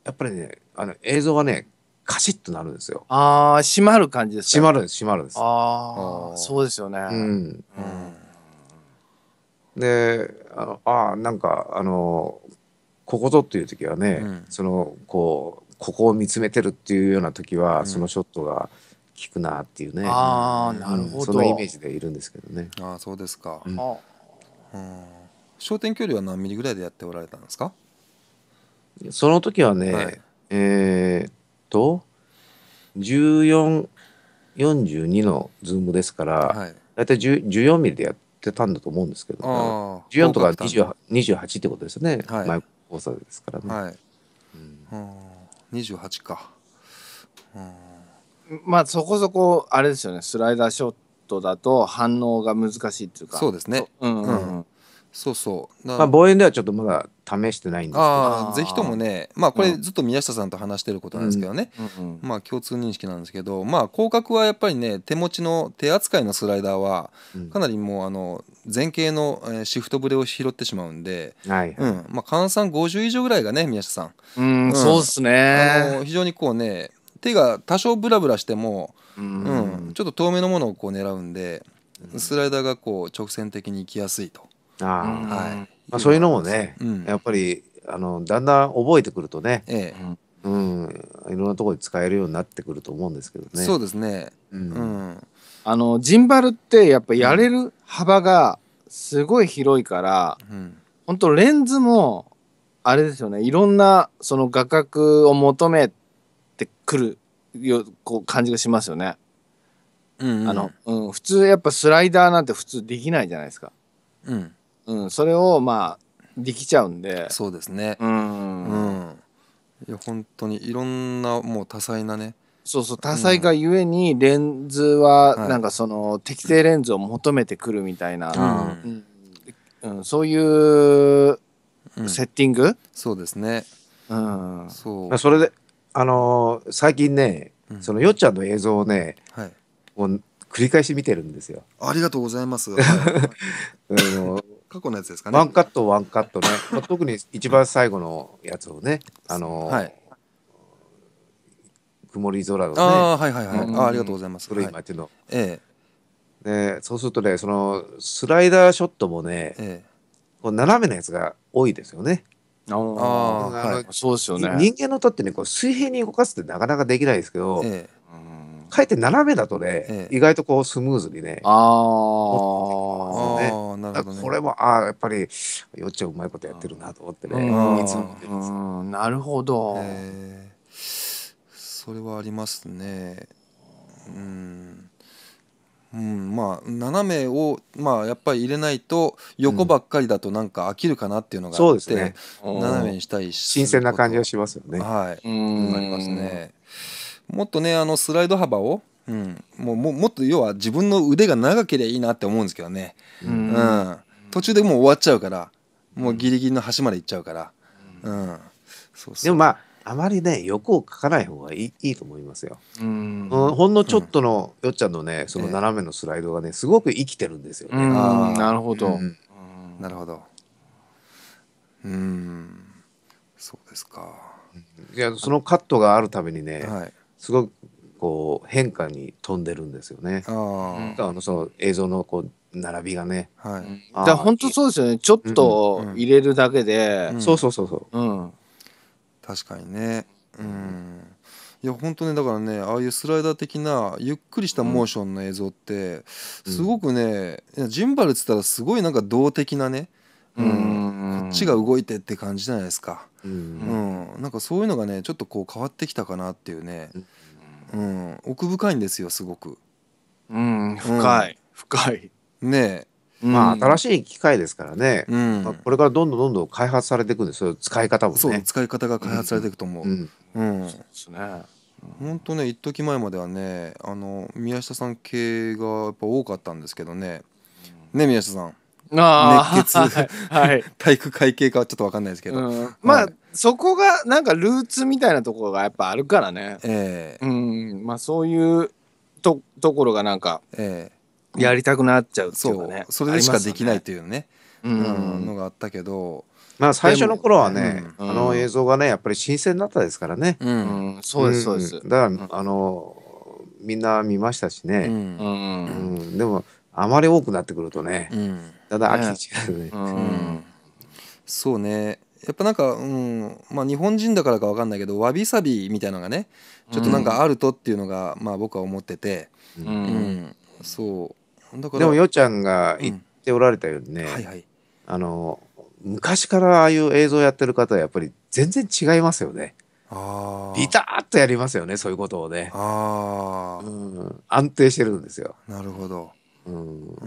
やっぱりね、あの映像はね、カシッとなるんですよ。ああ、閉まる感じですか、閉まる閉まるんです。ああ、そうですよね。うん。で、ああ、なんか、あの、ここぞっていう時はね、その、こう、ここを見つめてるっていうような時は、そのショットが、聞くなっていうねあなるほど、うん、そのイメージでいるんですけどねああ、そうですか、うん、あうん焦点距離は何ミリぐらいでやっておられたんですかその時はね、はい、えー、っと1442のズームですから、はい、大体14ミリでやってたんだと思うんですけど、ね、14とか28ってことですね、はい、前交差ですからね、はいうん、28か、うんまあそこそこあれですよねスライダーショットだと反応が難しいっていうかそうですねうんうん、うんうんそうそう。まあ望遠ではちょっとまだ試してないんですけど。ああ、ぜひともね、まあこれずっと宮下さんと話してることなんですけどね、うんうんまあ共通認識なんですけど、まあ広角はやっぱりね、手持ちの手扱いのスライダーはかなりもうあの前傾のシフトブレを拾ってしまうんで、はい、うん、まあ換算50以上ぐらいがね宮下さん。うん、そうっすね。非常にこうね、手が多少ブラブラしても、うん、うん、ちょっと遠めのものをこう狙うんで、スライダーがこう直線的に行きやすいと。あはいまあ、そういうのもね、うん、やっぱりあのだんだん覚えてくるとね、ええうん、いろんなところで使えるようになってくると思うんですけどね。そうですね、うんあのジンバルってやっぱやれる幅がすごい広いから、うん、本当レンズもあれですよねいろんなその画角を求めて。ってくるよこう感じがしますよね。うん、あの、うん、普通やっぱスライダーなんて普通できないじゃないですか。うん、うん、それをまあできちゃうんで。そうですね。うん、うん、いや本当にいろんなもう多彩なね。そうそう多彩がゆえにレンズはなんかその適正レンズを求めてくるみたいな、うん、うん、そういうセッティング、そうですね。うん、そうそれであのー、最近ね、うん、そのよっちゃんの映像をね、はい、もう繰り返し見てるんですよ。ありがとうございます。あの過去のやつですかね。ワンカットワンカットね、まあ、特に一番最後のやつをね、あのーはい、曇り空のね。あはいはいはい。うん、あありがとうございます。それっていうの。ええ、ね、そうするとね、そのスライダーショットもね、えこう斜めのやつが多いですよね。ああ、はい、そうですよね。人間の手ってね、こう水平に動かすってなかなかできないですけど、ええ、かえって斜めだとね、ええ、意外とこうスムーズにね。ああ、なるほど、ね、これも、ああ、やっぱり、よっちゃうまいことやってるなと思ってね。いつもてなるほど、えー、それはありますね。うん。うん、まあ斜めを、まあ、やっぱり入れないと横ばっかりだとなんか飽きるかなっていうのがあって、うん、そうですね、斜めにしたいし新鮮な感じがしますよね。はい、うんありますねもっとねあのスライド幅を、うん、もうもっと要は自分の腕が長ければいいなって思うんですけどね、うん、うん、途中でもう終わっちゃうからもうギリギリの端まで行っちゃうから、うん、そうそうでもまああまりね欲を書かない方がいいいいと思いますよ。うんほんのちょっとの、よっちゃんのねその斜めのスライドがねすごく生きてるんですよね。あなるほど、うんなるほど。うんそうですか。いやそのカットがあるためにね、はい、すごくこう変化に飛んでるんですよね。ああのその映像のこう並びがね。はい。だ本当そうですよね。ちょっと入れるだけで、そうそうそうそう。うん。確かにねうんいや本当ねだからねああいうスライダー的なゆっくりしたモーションの映像って、すごくね、ジンバルっつったらすごいなんか動的なね、うん、こっちが動いてって感じじゃないですか、うん、うん、なんかそういうのがねちょっとこう変わってきたかなっていうね、うん、奥深いんですよすごく。うん、深い、深い。ねまあ、新しい機械ですからね、うん、まあ、これからどんどんどんどん開発されていくんですよ使い方もねそう使い方が開発されていくと思う、うんうんそうですね本当ね一時前まではねあの宮下さん系がやっぱ多かったんですけどねね宮下さん熱血、はい、体育会系かちょっと分かんないですけど、うんはい、まあそこがなんかルーツみたいなところがやっぱあるからね、えー、うんまあそういうとところがなんか、えやりたくなっちゃうっていうかねそれでしかできないというねうん、のがあったけどまあ最初の頃はね、あの映像がねやっぱり新鮮だったですからね、うんそうですそうですだからあのみんな見ましたしね、うんうんでもあまり多くなってくるとね、うただ飽きてしまうね、うんそうねやっぱなんか、うんまあ、日本人だからか分かんないけどわびさびみたいなのがねちょっとなんかあるとっていうのが、まあ僕は思ってて、うんそうでもよちゃんが言っておられたようにね、うんはいはい、あの昔からああいう映像やってる方はやっぱり全然違いますよね。ビタッとやりますよねそういうことをねあ、うん、安定してるんですよなるほど、うん、うん、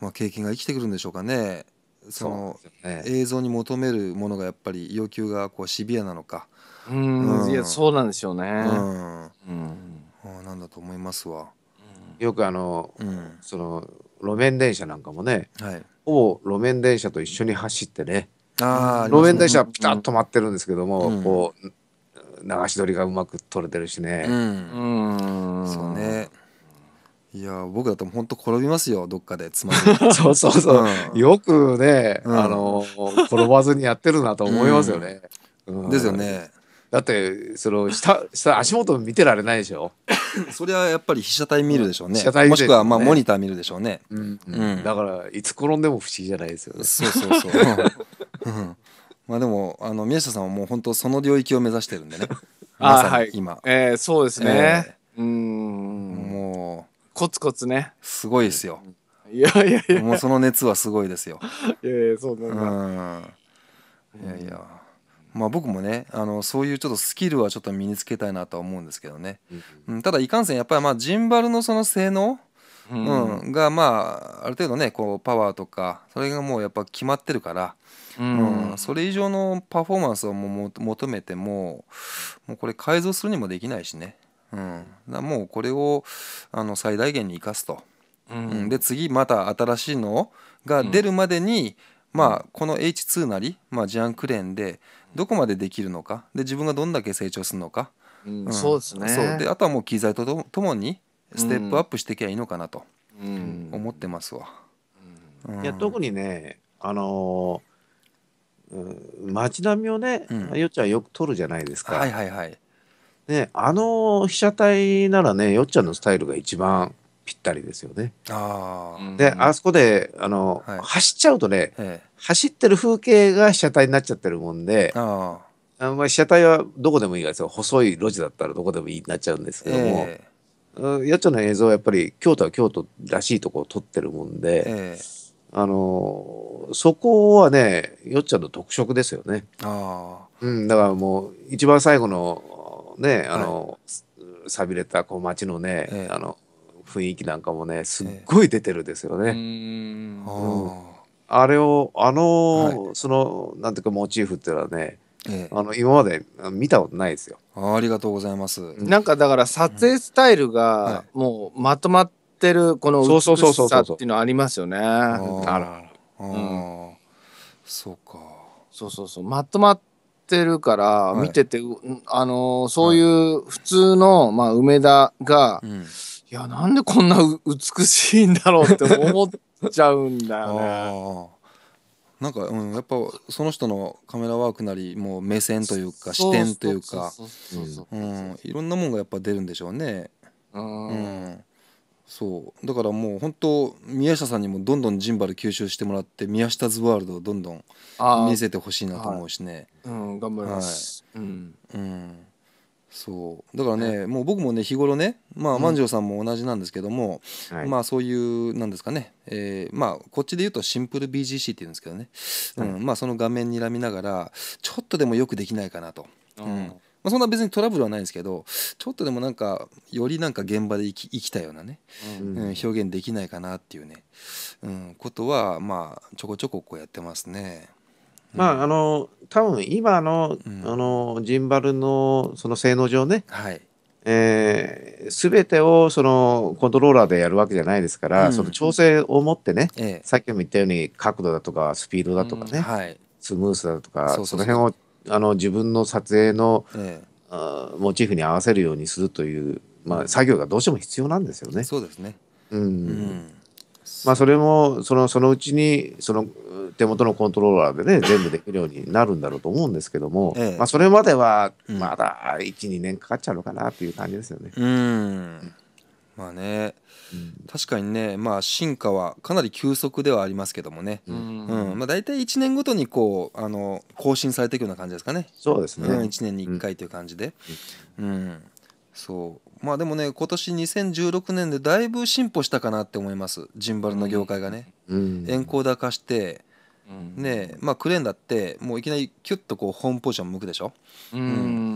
まあ、経験が生きてくるんでしょうかねその、ね、映像に求めるものがやっぱり要求がこうシビアなのかうん、いやそうなんでしょうねうん、うん、あなんだと思いますわ。よくあの、うん、その路面電車なんかもね、はい、ほぼ路面電車と一緒に走ってねあ路面電車はピタッと止まってるんですけども、うん、こう流し撮りがうまく撮れてるしね。うん、うんそうねいや僕だと本当転びますよどっかでつまり そうそうそう、うん、よくね、あの転ばずにやってるなと思いますよね。ですよね。だってその下下足元見てられないでしょ それはやっぱり被写体見るでしょうね、ね、もしくはまあモニター見るでしょうね、うん、うん、だからいつ転んでも不思議じゃないですよねそうそうそう、うん、まあでもあの宮下さんはもう本当その領域を目指してるんでね あはい今、えー、そうですね、えー、うんもうコツコツねすごいですよいやいやいやもうその熱はすごいですよいやいやそうなんだ、うん、いやいや、まあ、僕もねあのそういうちょっとスキルはちょっと身につけたいなとは思うんですけどね、うん、ただいかんせんやっぱりまあジンバルのその性能、うん、うん、がまあある程度ねこうパワーとかそれがもうやっぱ決まってるから、うん、うん、それ以上のパフォーマンスをも求めてももうこれ改造するにもできないしね、うん、だもうこれをあの最大限に生かすと、うんで次また新しいのが出るまでに、まあこの H2 なり、まあ、ジャンクレーンでどこまでできるのかで自分がどんだけ成長するのか、うんうん、そうですねそうであとはもう機材とともにステップアップしていけばいいのかなと思ってますわ。うんいや特にねあのー、街並みをね、よっちゃんよく撮るじゃないですか。はいはいはい。ね、あの被写体ならねよっちゃんのスタイルが一番ぴったりですよね。あであそこであの、はい、走っちゃうとね、ええ、走ってる風景が被写体になっちゃってるもんでああ、まあ、被写体はどこでもいいですよ細い路地だったらどこでもいいになっちゃうんですけども、えー、やっちょの映像はやっぱり京都は京都らしいとこを撮ってるもんで。えーあのそこはねよっちゃんの特色ですよねあ、うん、だからもう一番最後のねあの、はい、さびれたこう街のね、えー、あの雰囲気なんかもねすっごい出てるですよね。えー、うんあれをあの、はい、そのなんていうかモチーフっていうのはね、ええ、あの今まで見たことないですよあ。ありがとうございます。なんかだから撮影スタイルがもうまとまってるこの美しさっていうのありますよね。あらあら。そうか。そうそうそうまとまってるから見てて、はい、あのそういう普通の、まあ梅田が、ういやなんでこんな美しいんだろうって思っちゃうんだよね。なんか、うん、やっぱその人のカメラワークなりもう目線というか視点というかいろんなもんがやっぱ出るんでしょうね。うん、うんそうだからもう本当宮下さんにもどんどんジンバル吸収してもらって宮下ズワールドをどんどん見せてほしいなと思うしね、はい、うん頑張ります、はい、うん、うんそうだからね、はい、もう僕もね日頃ねまあ万丈さんも同じなんですけども、うん、まあそういうなんですかね、えー、まあこっちで言うとシンプル BGC っていうんですけどね、うんまあその画面にらみながらちょっとでもよくできないかなと。うんまあ、そんな別にトラブルはないんですけどちょっとでもなんかよりなんか現場で生き生きたようなね、うん、うん、表現できないかなっていうね、うん、ことはまあちょこちょここうやってますね。まあ、あの、多分今の、うん、あの、ジンバルの、その性能上ね、はい。えー、全てをそのコントローラーでやるわけじゃないですから、うん、その調整を持ってね、ええ、さっきも言ったように角度だとかスピードだとかね、うんはい、スムースだとかその辺をあの自分の撮影の、ええ、あモチーフに合わせるようにするという、まあ、作業がどうしても必要なんですよね。そうですね、うん、うんまあ、それもそのそのうちにその手元のコントローラーでね 全部できるようになるんだろうと思うんですけども、ええ、まあ、それまではまだ12、うん、年かかっちゃうのかなっていう感じですよね。うんまあね、うん、確かにね、まあ、進化はかなり急速ではありますけどもね、うん、うん、まあ、大体1年ごとにこうあの更新されていくような感じですかねそうですね、うん、1年に1回という感じで。うんそうまあでもね今年2016年でだいぶ進歩したかなって思いますジンバルの業界がね、うん、エンコーダー化して、うん、ねまあクレーンだってもういきなりキュッとこうホームポジション向くでしょ、うん、う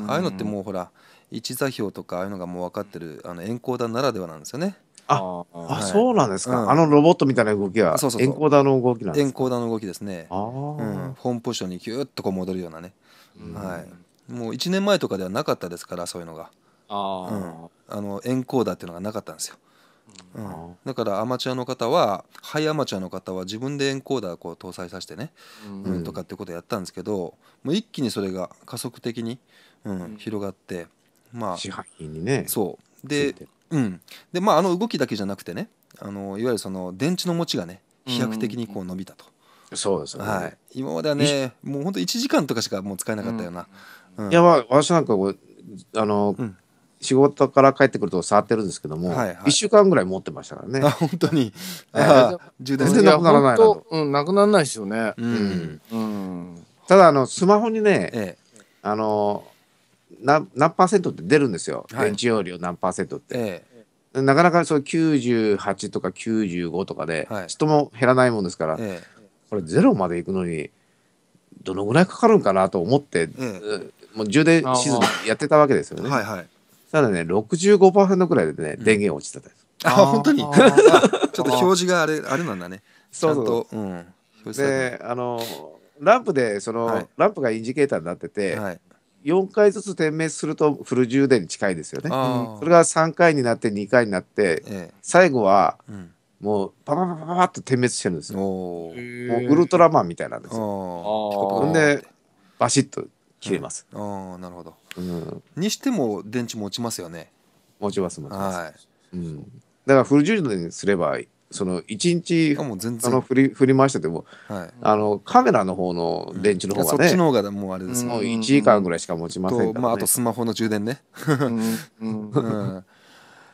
ん、ああいうのってもうほら位置座標とかああいうのがもう分かってるあのエンコーダーならではなんですよねあ、はい、そうなんですか、うん、あのロボットみたいな動きはエンコーダーの動きなんですかエンコーダーの動きですねあ、うん、ホームポジションにキュッとこう戻るようなね、はい、もう1年前とかではなかったですからそういうのが。あ,、うん、あのエンコーダーっていうのがなかったんですよ。うん、だからアマチュアの方はハイアマチュアの方は自分でエンコーダーを搭載させてね、うん、とかってことやったんですけどもう一気にそれが加速的に、うん、広がってまあ支配にねそうで,、うん、でまああの動きだけじゃなくてねあのいわゆるその電池の持ちがね飛躍的にこう伸びたと、そうですね、はい、今まではねもう本当と1時間とかしかもう使えなかったような、うんいやまあ私なんかこうあの、うん仕事から帰ってくると触ってるんですけども、はいはい、1週間ぐらい持ってましたからね。あ本当に、えー、充電全然なくならないなうん、なくならないですよね。うん、うん、ただあのスマホにね、ええ、あの何何パーセントって出るんですよ、はい、電池容量何パーセントって。え、なかなかそう98とか95とかで、はい、人も減らないもんですから、これゼロまでいくのにどのぐらいかかるんかなと思って、もう充電しずズやってたわけですよね。はいはいただね、65%ぐらいでね、電源落ちてたです。あ、本当に ちょっと表示があれ、あれなんだね。そうそう。うん。で、あの、ランプで、その、はい、ランプがインジケーターになってて、はい、4回ずつ点滅するとフル充電に近いですよね。それが3回になって、2回になって、ええ、最後は、うんもうパパパパパッと点滅してるんですよ。もうウルトラマンみたいなんですよ。ほんでバシッと切れます。ああなるほど。うん、にしても電池持ちますよね持ちます持ちます、はいうん、だからフル充電すればその1日あもう全然の振り振り回してても、はい、あのカメラの方の電池の方がね、うん、そっちの方がもうあれですもう1時間ぐらいしか持ちませんから、ね、とまあ、あとスマホの充電ね、うんうん、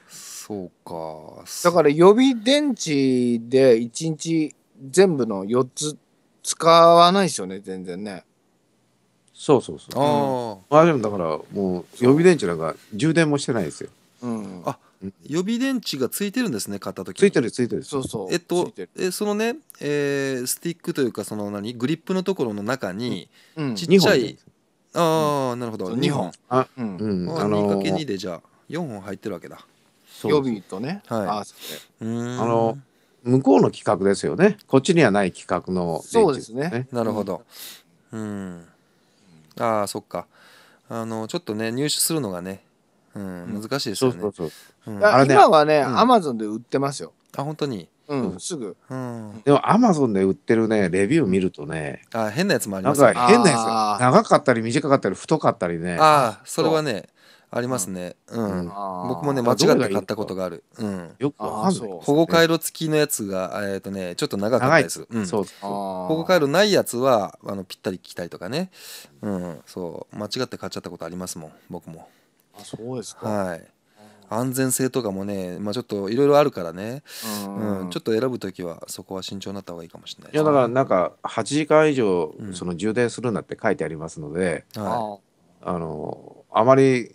そうかだから予備電池で1日全部の4つ使わないですよね全然ねそうそうそうああ、あでもだからもう予備電池なんか充電もしてないですようん、あ予備電池がついてるんですね買った時ついてるついてるそうそうえっとえそのね、えースティックというかその何グリップのところの中に、ちっちゃいああなるほど二本うんうんああのー 2×2 でじゃあ4本入ってるわけだ予備とねはいあわうんあの向こうの企画ですよねこっちにはない企画のそうですねなるほどうんああそっかあのちょっとね入手するのがね、うん、難しいですよね、そうそうそう、うん、あ今はね、アマゾンで売ってますよあ本当にうん、すぐ、うん、でもアマゾンで売ってるねレビュー見るとねあ変なやつもありますなんか変なやつ長かったり短かったり太かったりねああそれはねありますね、うん、うん、僕もね間違って買ったことがあるうんよくある、ね、保護回路付きのやつがえっ、ー、とねちょっと長かったです、うん、そう保護回路ないやつはあのぴったりきたいとかねうんそう間違って買っちゃったことありますもん僕もあそうですかはい安全性とかもね、まあ、ちょっといろいろあるからね、うん、ちょっと選ぶ時はそこは慎重になった方がいいかもしれないいやだからなんか8時間以上その充電するなって書いてありますので、はい、あのあまり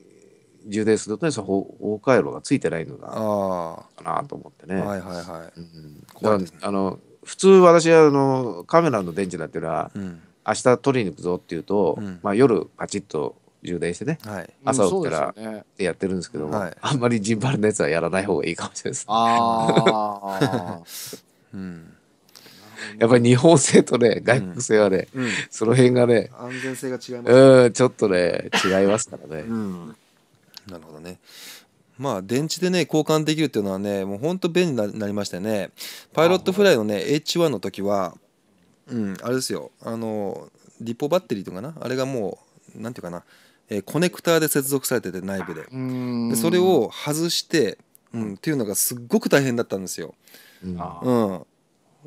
充電するとねその方回路がついてないのだかなと思ってね。はいはいはい。うん、だから、ね、あの普通私はあのカメラの電池なっていうのは、うん、明日取りに行くぞっていうと、うん、まあ、夜パチッと充電してね、はい、朝起きたらってやってるんですけども、はい、あんまりジンバルのやつはやらない方がいいかもしれないです。ああ。うん、やっぱり日本製とね外国製はね、うん、その辺がね安全性が違います、ね、うんちょっとね違いますからね。うんなるほどね。まあ、電池でね、交換できるっていうのはね、もうほんと便利になりましたよね。パイロットフライのね、H1 の時は、うん、あれですよ、あの、リポバッテリーとかな、あれがもう、なんていうかな、えー、コネクターで接続されてて、内部で。でそれを外して、うん、っていうのがすっごく大変だったんですよ。うん、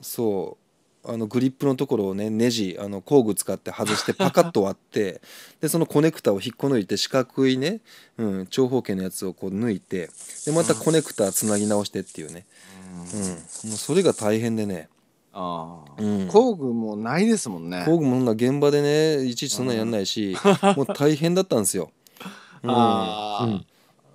そう。あのグリップのところをねネジあの工具使って外して パカッと割ってでそのコネクタを引っこ抜いて四角いね、うん、長方形のやつをこう抜いてでまたコネクタつなぎ直してっていうね、うん、うん、もうそれが大変でね。あうん、工具もないですもんね工具もな現場でねいちいちそんなんやんないし、うん、もう大変だったんですよ、うん、ああ、うん、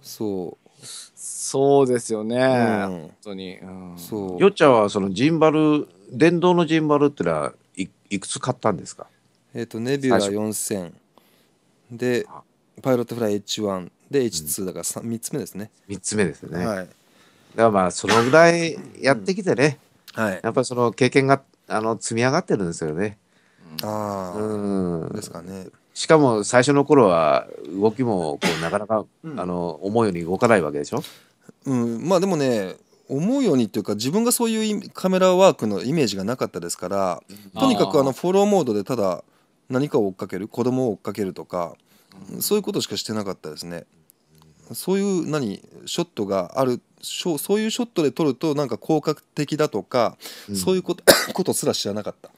そうそうですよね、うん、本当に、うん、そうよっちゃんはそのジンバル電動のジンバルってのはいいくつ買ったんですかえっ、ー、とネビュラ4000でパイロットフライ H1 で H2 だから 3,、うん、3つ目ですね3つ目ですね、はい、だからまあそのぐらいやってきてね、うん、はい、やっぱりその経験があの積み上がってるんですよねああうんですかねしかも最初の頃は動きもこうなかなか、うん、あの思うように動かないわけでしょうんまあでもね思うようにというか自分がそういうカメラワークのイメージがなかったですからとにかくあのフォローモードでただ何かを追っかける子供を追っかけるとかそういうことしかしてなかったですね。そういう何ショットがあるそういうショットで撮るとなんか効果的だとか、うん、そういうこと ことすら知らなかった。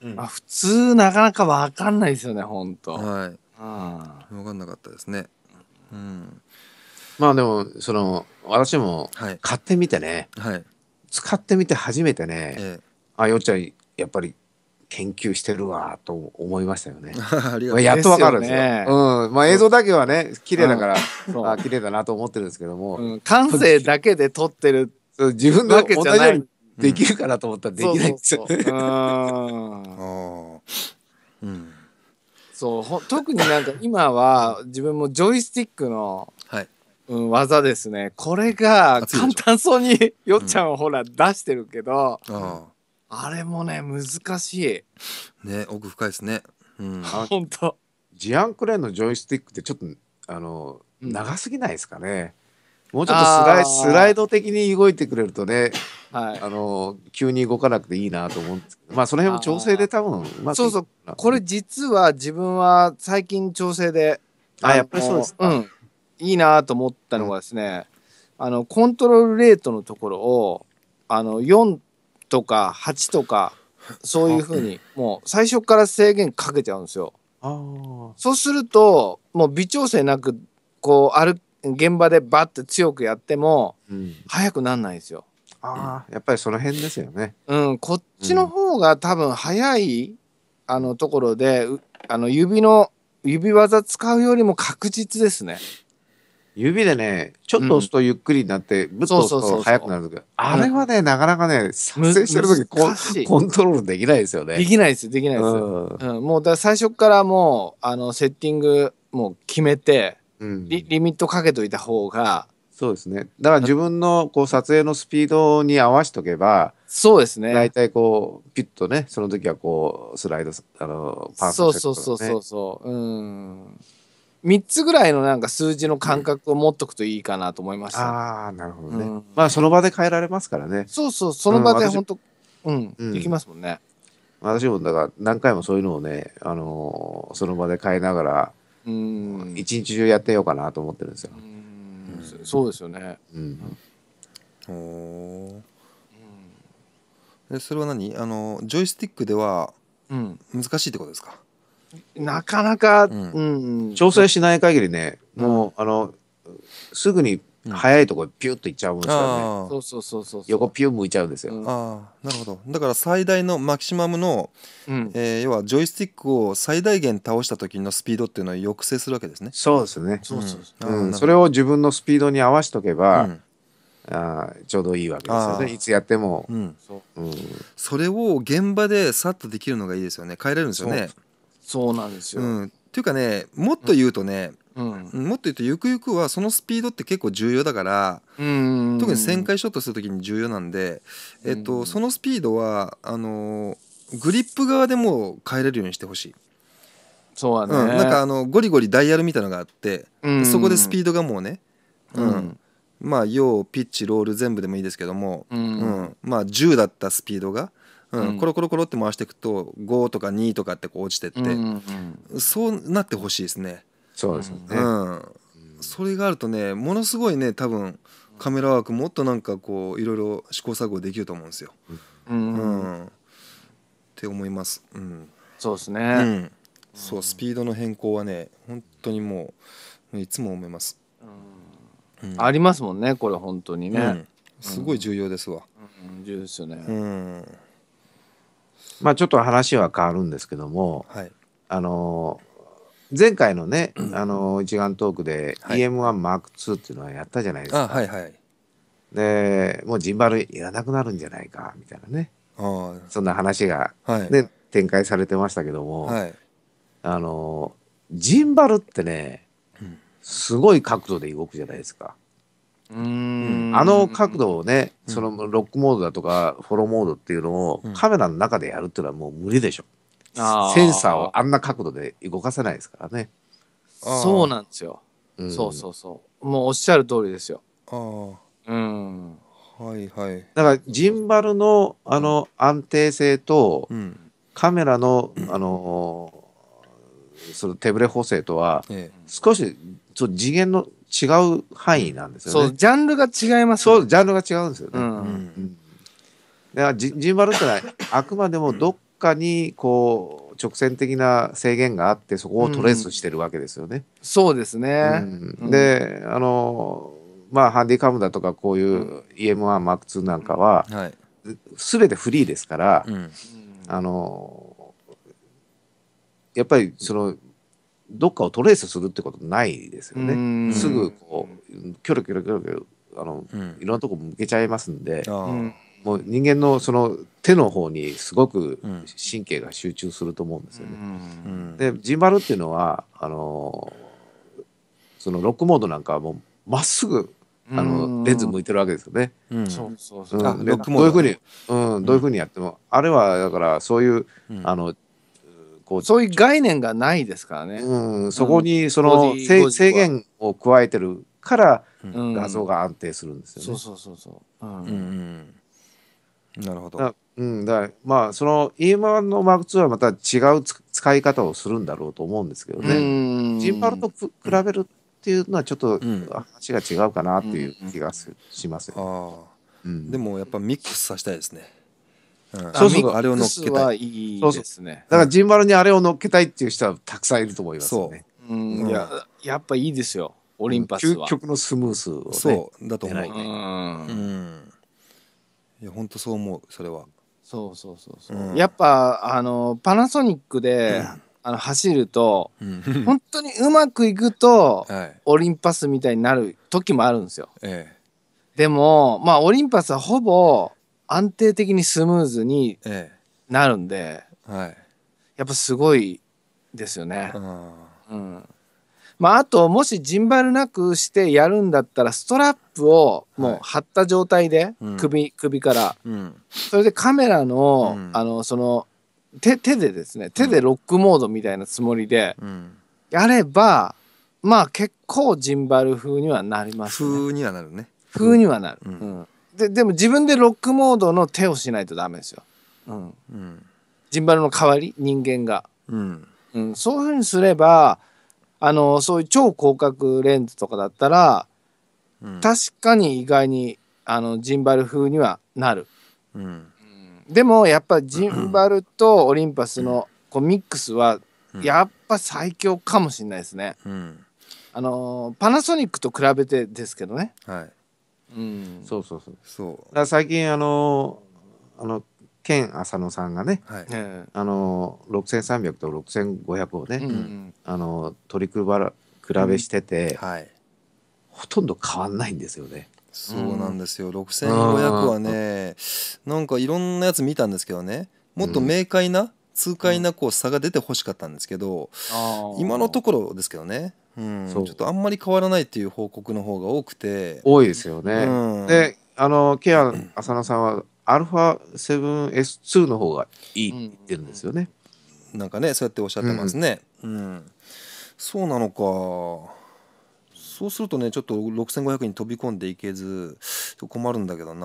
うん、あ普通なかなか分かんないですよね本当はい分かんなかったですねうんまあでもその私も買ってみてね、はい使ってみて初めてね、えあよっちゃんやっぱり研究してるわと思いましたよね。ありがまあ、やっとわかるんですよ。ですうん、まあ映像だけはね綺麗だから、そうあ綺麗だなと思ってるんですけども、うん、感性だけで撮ってる自分でけじ同じようにできるかなと思ったらできないですよ。そう特になんか今は自分もジョイスティックのうん、技ですねこれが簡単そうによっちゃんをほら出してるけど、うん、あれもね難しいね奥深いですね、うん、本当ジアンクレーンのジョイスティックってちょっとあの長すぎないですかね、もうちょっとスライスライド的に動いてくれるとね、はい、あの急に動かなくていいなと思うんですけどまあその辺も調整で多分まそうそうこれ実は自分は最近調整であやっぱりそうですか、うんいいなと思ったのがですね、うん、あのコントロールレートのところをあの4とか8とかそういうふうにもう最初から制限かけちゃうんですよ。あそうするともう微調整なくこうある現場でバッて強くやっても、う速くなんないですよ。ああ、やっぱりその辺ですよね。うん、こっちの方が多分早い、あのところで、あの指の指技使うよりも確実ですね。指でねちょっと押すとゆっくりになって、うん、ブッと押すと速くなるけどあれはねなかなかね撮影してる時ココントロールできないですよねできないですできないです、うんもうだ最初からもうあのセッティングもう決めて、うんリ、リミットかけといた方がそうですね。だから自分のこう撮影のスピードに合わしとけば、そうですね。大体こう、ピュッとね、その時はこう、スライド、あの、パーソン、ね、そうそうそうそうそう。うん。3つぐらいのなんか数字の感覚を持っとくといいかなと思いました。ああ、なるほどね、うん、まあ、その場で変えられますからね。そうそう、その場で本当、うん、うん、できますもんね。私もだから何回もそういうのをね、あのー、その場で変えながら、うん、一日中やってようかなと思ってるんですよ。うん、そうですよね。うん。おえそれは何あのジョイスティックでは難しいってことですか、なかなか、うん、調整しない限りね、うん、もう、あの、すぐに早いとこピュッといっちゃうんですからね。う横ピュッ向いちゃうんですよ。うん、ああ、なるほど。だから最大のマキシマムの、うん、えー、要はジョイスティックを最大限倒した時のスピードっていうのは抑制するわけですね。そうですね。そうん、それを自分のスピードに合わしとけば、うん、あちょうどいいわけですよねいつやっても、うんうん、それを現場でさっとできるのがいいですよね変えれるんですよねそうなんですよ、うん、っていうかねもっと言うとね、うん、もっと言うとゆくゆくはそのスピードって結構重要だから特に旋回ショットする時に重要なんで、えっと、そのスピードはあのグリップ側でも変えれるようにしてほしい。そうやね、うん、なんかあのゴリゴリダイヤルみたいのがあって、そこでスピードがもうね、うんまあ要ピッチロール全部でもいいですけども、うんまあ10だったスピードがうん、コロコロコロって回していくと5とか2とかってこう落ちてって、うんうん、そうなってほしいですね。そうですね、うん、それがあるとねものすごいね多分カメラワークもっとなんかこういろいろ試行錯誤できると思うんですよ。うん、うん、って思います。うん、そうですね、うん、そうスピードの変更はね本当にもういつも思います。うんありますもんねこれ本当にね、すごい重要ですわ。うん、重要ですよね。うんまあ、ちょっと話は変わるんですけども、はい、あの前回のね、あの一眼トークで EM1M2 っていうのはやったじゃないですか。はいはい、でもうジンバルいらなくなるんじゃないかみたいなねそんな話が、ね展開されてましたけども、あのジンバルってねすごい角度で動くじゃないですか。あの角度をね、そのロックモードだとかフォローモードっていうのをカメラの中でやるっていうのはもう無理でしょ。センサーをあんな角度で動かせないですからね。そうなんですよ。うん、そうそうそう。もうおっしゃる通りですよ。ああ。うん。はいはい。だからジンバルのあの安定性と、うん、カメラのあの、その手ぶれ補正とは、ええ、少しそう次元の違う範囲なんですよね。そう、ジャンルが違います、ね、そう、ジャンルが違うんですよね。うん。うん、だからジンバルってのはあくまでもどっかにこう直線的な制限があってそこをトレースしてるわけですよね。うん、そうですね。うん、で、あのまあハンディカムだとかこういう EM1MAX なんかは、はい、てフリーですから、あのやっぱりそのどっかをトレースするってことないですよね。すぐこうキョロキョロキョロキョロあの、うん、いろんなとこ向けちゃいますんで、もう人間のその手の方にすごく神経が集中すると思うんですよね。うん、でジンバルっていうのはあのそのロックモードなんかはもうまっすぐあのレンズ向いてるわけですよね。うん、そうそうそう。どういうふうに、うん、どういうふうにやっても、あれはだからそういう、あのこうそういう概念がないですからね。うん、そこにその、制制限を加えてるから画像が安定するんですよね。そうそうそうそう。なるほど。だうん、だからまあその EM1 の Mark はまた違うつ使い方をするんだろうと思うんですけどね、ジンパルとく比べるっていうのはちょっと話が違うかなっていう気がすしますよ、ね。でもやっぱミックスさせたいですね。そうそうあれを乗っけたい。いいですね。だからジンバルにあれを乗っけたいっていう人はたくさんいると思いますね。う。ん、いややっぱいいですよ。オリンパスは。究極のスムースを、ね、そうだと思う。うん。いや本当そう思うそれは。そうそうそうそう。うん、やっぱあのパナソニックで。あの走ると、うん、本当にうまくいくと、はい、オリンパスみたいになる時もあるんですよ。ええ、でもまあオリンパスはほぼ安定的にスムーズになるんで、えはいやっぱすごいですよね。うんうんまあ、あともしジンバルなくしてやるんだったらストラップをもう張った状態でうん首,、首からうんそれでカメラの,、うんあのその手手でですね手でロックモードみたいなつもりでやれば、まあ結構ジンバル風にはなりますね風にはなるね風にはなる、ううんででも自分でロックモードの手をしないとダメですよ。うん。うん、ジンバルの代わり人間が。うん。うん、そういうふうにすればあのそういう超広角レンズとかだったら、うん、確かに意外にあのジンバル風にはなる。うん。でもやっぱジンバルとオリンパスのこうミックスはやっぱ最強かもしれないですね。うん、あのパナソニックと比べてですけどね。はい。うん、そうそうそうそう最近あのあの県浅野さんがね、はい、あの六千三百と六千五百をね、うんうん、あの取り比べしてて、うんはい、ほとんど変わんないんですよね。そうなんですよ、六千五百はねなんかいろんなやつ見たんですけどねもっと明快な痛快なこう差が出てほしかったんですけど、うん、今のところですけどね、うん、ちょっとあんまり変わらないっていう報告の方が多くて多いですよね、うん、であのケア浅野さんは α7S2 の方がいいって言ってるんですよね、うん、なんかねそうやっておっしゃってますねうん、そうなのかそうするとねちょっと6500に飛び込んでいけず困るんだけどな、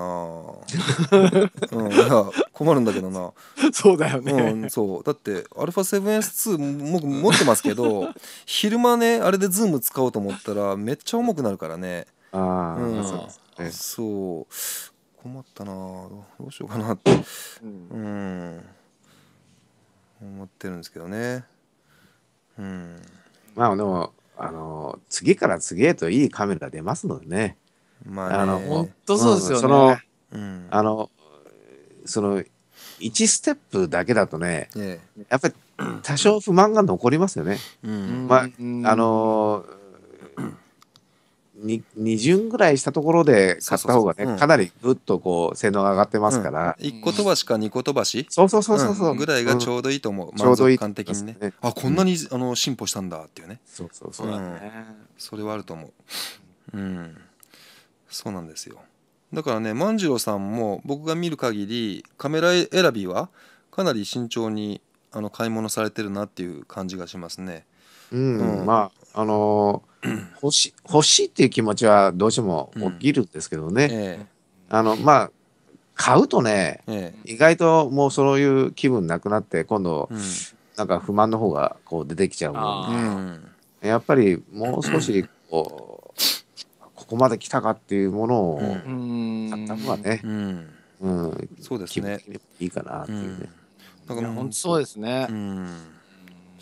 うん、いや困るんだけどな そうだよね、うん、そうだって α7S2 僕持ってますけど昼間ねあれでズーム使おうと思ったらめっちゃ重くなるからねああ、うん、そう、ね、そう困ったなどうしようかなって、うん、うん、思ってるんですけどねうんまあでもあの次から次へといいカメラ出ますのでね。まあ、ね、あの本当そうですよね。その、うん、あのその1ステップだけだとね、ええ、やっぱり多少不満が残りますよね。うん、まああのー2巡ぐらいしたところで買った方がねかなりグッとこう性能が上がってますから、うん、1個飛ばしか2個飛ばしそうそうそうそう、うん、ぐらいがちょうどいいと思う、うん、満足感的にねねあこんなに、あの進歩したんだっていうねそうそうそうそれはあると思ううんそうなんですよだからね万次郎さんも僕が見る限りカメラ選びはかなり慎重にあの買い物されてるなっていう感じがしますねうん、まああのー 欲し欲しいっていう気持ちはどうしても起きるんですけどね、うんえあのまあ買うとね、え意外ともうそういう気分なくなって今度、なんか不満の方がこう出てきちゃうもんで、やっぱりもう少しこう、ここまで来たかっていうものを買った方がね、うんうん、そうですねいいかなっていうね。だからそうですね。うん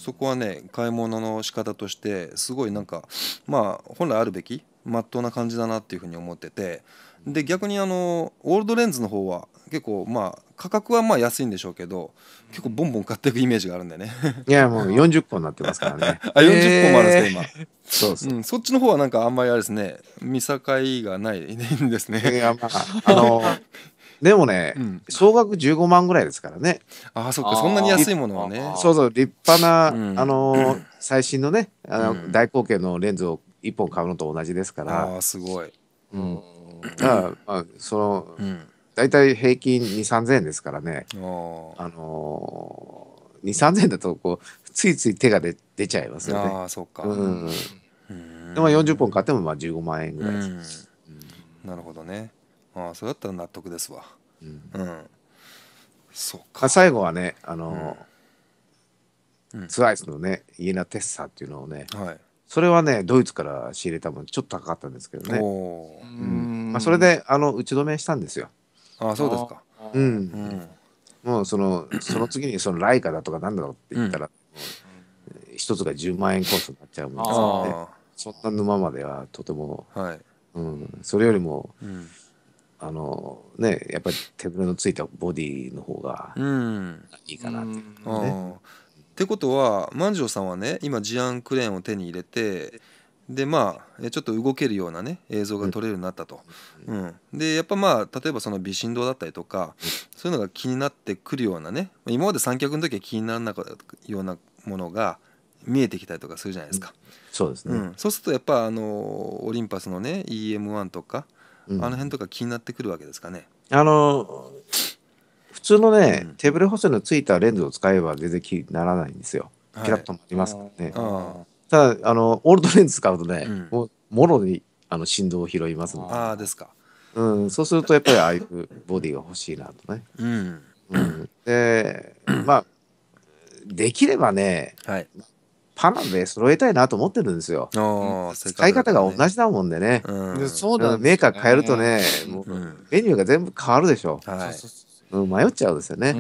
そこはね買い物の仕方としてすごいなんかまあ本来あるべきまっとうな感じだなっていうふうに思っててで逆にあのオールドレンズの方は結構まあ価格はまあ安いんでしょうけど結構ボンボン買っていくイメージがあるんでねいやもう40個になってますからね あ40個もあるんですか、今そうそう、うん、そっちの方はなんかあんまりあれですね見境がないんですね、いやまあ、あの でもね、うん、総額15万ぐらいですからねああそっかそんなに安いものはねそうそう立派な、うん、あのー、最新のねあの、うん、大口径のレンズを一本買うのと同じですからあすごい、うん、だから、まあ、その、大体平均2 3 0 0円ですからねあのー、2 3 0円だとこうついつい手が出出ちゃいますよねああそっかうんでも四十本買ってもまあ十五万円ぐらいです、なるほどねああそれだったら納得ですわうん、うん、そうか最後はねあの、うんうツアイスのねイエナ・テッサっていうのをね、はい、それはねドイツから仕入れたもんちょっと高かったんですけどね、お、うんまあ、それであの打ち止めしたんですよああそうですかうん、うもうそのその次にそのライカだとかなんだろうって言ったら、うん一つが10万円コースになっちゃうもんですかねそんな沼まではとても、はいうん、それよりも、うんあのねやっぱり手ぶれのついたボディの方がいいかなってう、うんってことは万丈さんはね今ジアンクレーンを手に入れてでまあちょっと動けるようなね映像が撮れるようになったと、うん、うん、でやっぱまあ例えばその微振動だったりとか、うん、そういうのが気になってくるようなね今まで三脚の時は気にならなかったようなものが見えてきたりとかするじゃないですか、うん、そうですね、そうするとやっぱあのオリンパスのね EM1 とか、あの辺とか気になってくるわけですかね。あの普通のね、うん、手ブレ補正のついたレンズを使えば全然気にならないんですよ。はい、キラッともりますからね。ただあのオールドレンズ使うとね、うん、ももろにあの振動を拾いますので。あですか。うん、そうするとやっぱりああいうボディが欲しいなとね。うん、うん、でまあできればね、はい、花目揃えたいなと思ってるんですよ。使い方が同じだもんでね。そうだ、ね、メーカー変えるとね、メニューが全部変わるでしょ。うん、迷っちゃうんですよね。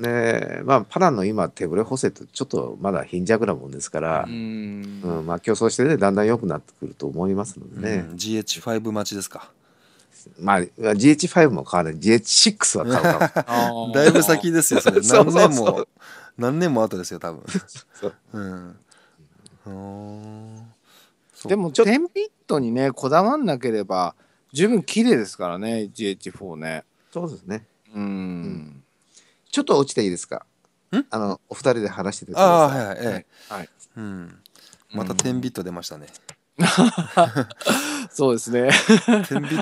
ねまあ、パラの今手ぶれ補正ってちょっとまだ貧弱なもんですから、うん、うん、まあ、競争してねだんだん良くなってくると思いますのでね、うん、GH5 待ちですかまあ GH5 も買わない GH6 は買うかも だいぶ先ですよそれ 何年も何年も後ですよ多分 うんでもち10ビットにねこだわんなければ十分綺麗ですからね GH4 ねそうですねうん、うん、ちょっと落ちていいですかあのお二人で話しててくださいあはいはい、はい、はい、うん、また10ビット出ましたね、うん、そうですね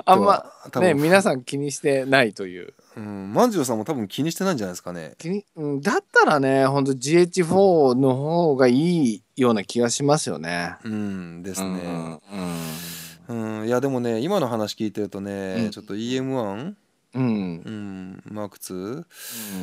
あんまね皆さん気にしてないといううん、万次郎さんも多分気にしてないんじゃないですかね。気にだったらね、本当 GH4 の方がいいような気がしますよね。うん、ですね。うん、うんうん、いやでもね、今の話聞いてるとね、うん、ちょっと EM1、うん、うん、マーク2、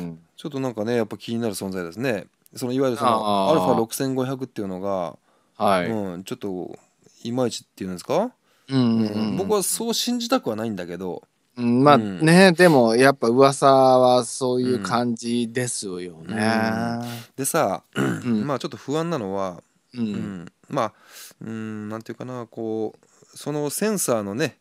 うん、ちょっとなんかね、やっぱ気になる存在ですね。そのいわゆるそのアルファ6500っていうのが、はい、うん、ちょっといまいちっていうんですか。うん、僕はそう信じたくはないんだけど。まあね、うん、でもやっぱ噂はそういう感じですよね。うん、でさ、うん、まあちょっと不安なのは、うんまあうんなんていうかなこうそのセンサーのね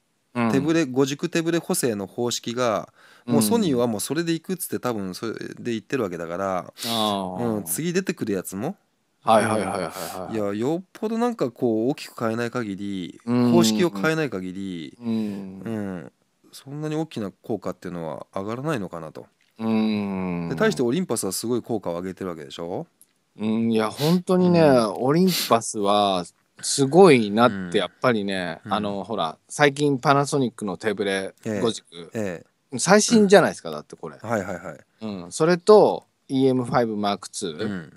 手ぶれ五軸手ぶれ補正の方式がもうソニーはもうそれでいくっつって多分それでいってるわけだから、うん、次出てくるやつも。はいはいはいはい、い、やよっぽどなんかこう大きく変えない限り方式を変えない限り、うん、そんなに大きな効果っていうのは上がらないのかなと。うんで対してオリンパスはすごい効果を上げてるわけでしょうんいや本当にね、うん、オリンパスはすごいなってやっぱりね、うん、あのほら最近パナソニックの手ぶれ5軸、ええ、最新じゃないですか、うん、だってこれ。はいはいはいうん、それと EM5M2、うん、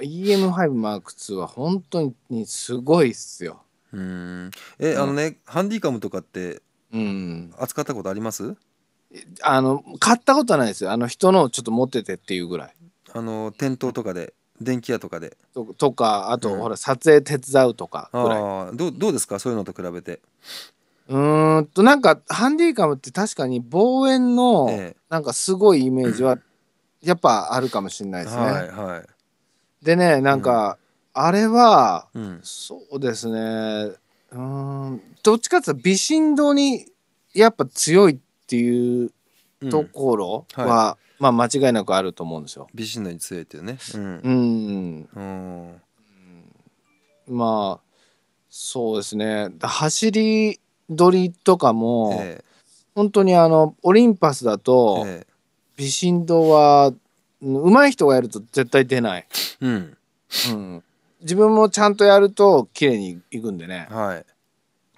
EM5M2 は本当にすごいっすよ。うんえあのね、ハンディカムとかってうん扱ったことありますあの買ったことはないですよあの人のちょっと持っててっていうぐらいあの店頭とかで電気屋とかでととかあと、うんほら撮影手伝うとかぐらいああどうどうですかそういうのと比べてうーんとなんかハンディカムって確かに望遠のなんかすごいイメージは やっぱあるかもしれないですね、はいはいでねなんか、あれはうんそうですねうんどっちかっていうと美振動にやっぱ強いっていうところは、うんはい、まあ間違いなくあると思うんですよ。微振動に強いっていうね。うん。うん、まあそうですね走り取りとかも、ええ、本当にあのオリンパスだと、ええ、美振動は上手い人がやると絶対出ない。うん、うん自分もちゃんとやると綺麗にいくんでね、は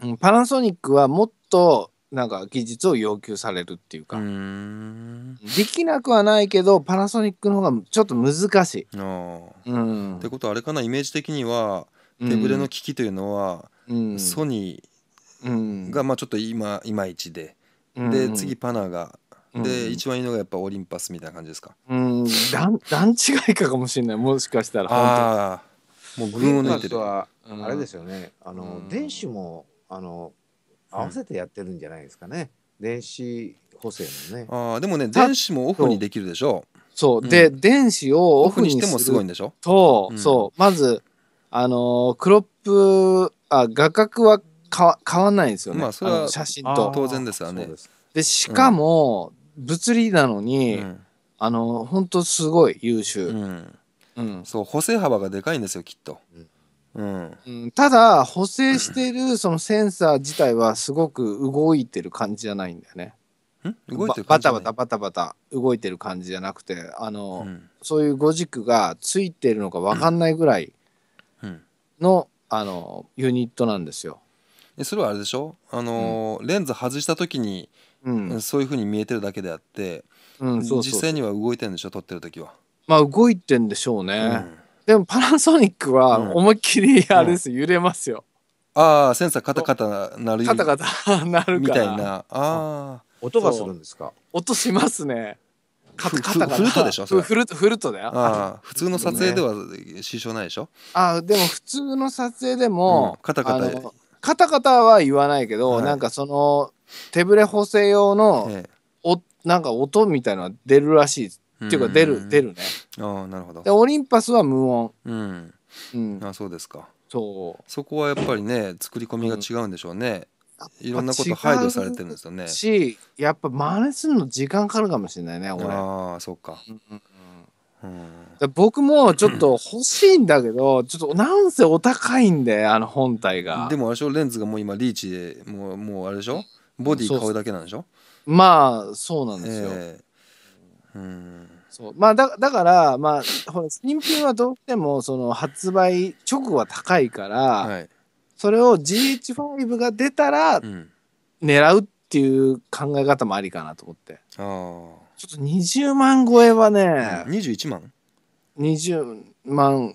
い、パナソニックはもっとなんか技術を要求されるっていうかできなくはないけどパナソニックの方がちょっと難しい。あうん、ってことはあれかなイメージ的には手ぶれの機器というのは、うん、ソニーがまあちょっと今いまいちで、で次パナがで、一番いいのがやっぱオリンパスみたいな感じですか。うん、段段違いかかもしれない。もしかしたら。ああ、もうーを抜いてる。はあれですよね。あの、電子もあの合わせてやってるんじゃないですかね。電子補正もね。ああでもね電子もオフにできるでしょう。そう、で電子をオフにしてもすごいんでしょ。と、そうまずあのクロップあ画角はか変わんないですよね。まあそれは写真と当然ですよね。でしかも、物理なのに、あの本当すごい優秀。うんそう補正幅がでかいんですよきっとうん、うん、ただ補正してる そのセンサー自体はすごく動いてる感じじゃないんだよね動いてる感じじゃバなタバタバタバタ動いてる感じじゃなくてあの、うんそういうゴ軸がついてるのか分かんないぐらいうんの,、あのユニットなんですよ。それはあれでしょあのレンズ外した時に、うんそういう風に見えてるだけであって、うん、実際には動いてるんでしょ撮ってる時はまあ動いてんでしょうね、うん、でもパナソニックは思いっきりあれです、うん、揺れますよああセンサーカタカタなるカタカタ なるみたいなああ音がするんですか音しますねカタカタフルトでしょフルフルートだよああ普通の撮影では支障ないでしょ、ね、あでも普通の撮影でも、うん、カタカタカタカタは言わないけど、はい、なんかその手ぶれ補正用の、ええ、おなんか音みたいのは出るらしいですっていうか出る出るねああなるほどでオリンパスは無音うん、うん、あそうですかそうそこはやっぱりね作り込みが違うんでしょうね、うん、いろんなこと配慮されてるんですよねしやっぱ真似するの時間かかるかもしれないね俺ああそっか、うんうんうん、僕もちょっと欲しいんだけど、ちょっとなんせお高いんであの本体がでもあれでしょレンズがもう今リーチでもうもうあれでしょボディ買うだけなんでしょまあそうなんですよ、えーうんそうまあだだからまあほら新品はどうしてもその発売直後は高いから、はい、それを GH5 が出たら狙うっていう考え方もありかなと思って、うん、あちょっと20万超えはね、うん、21万 ?20 万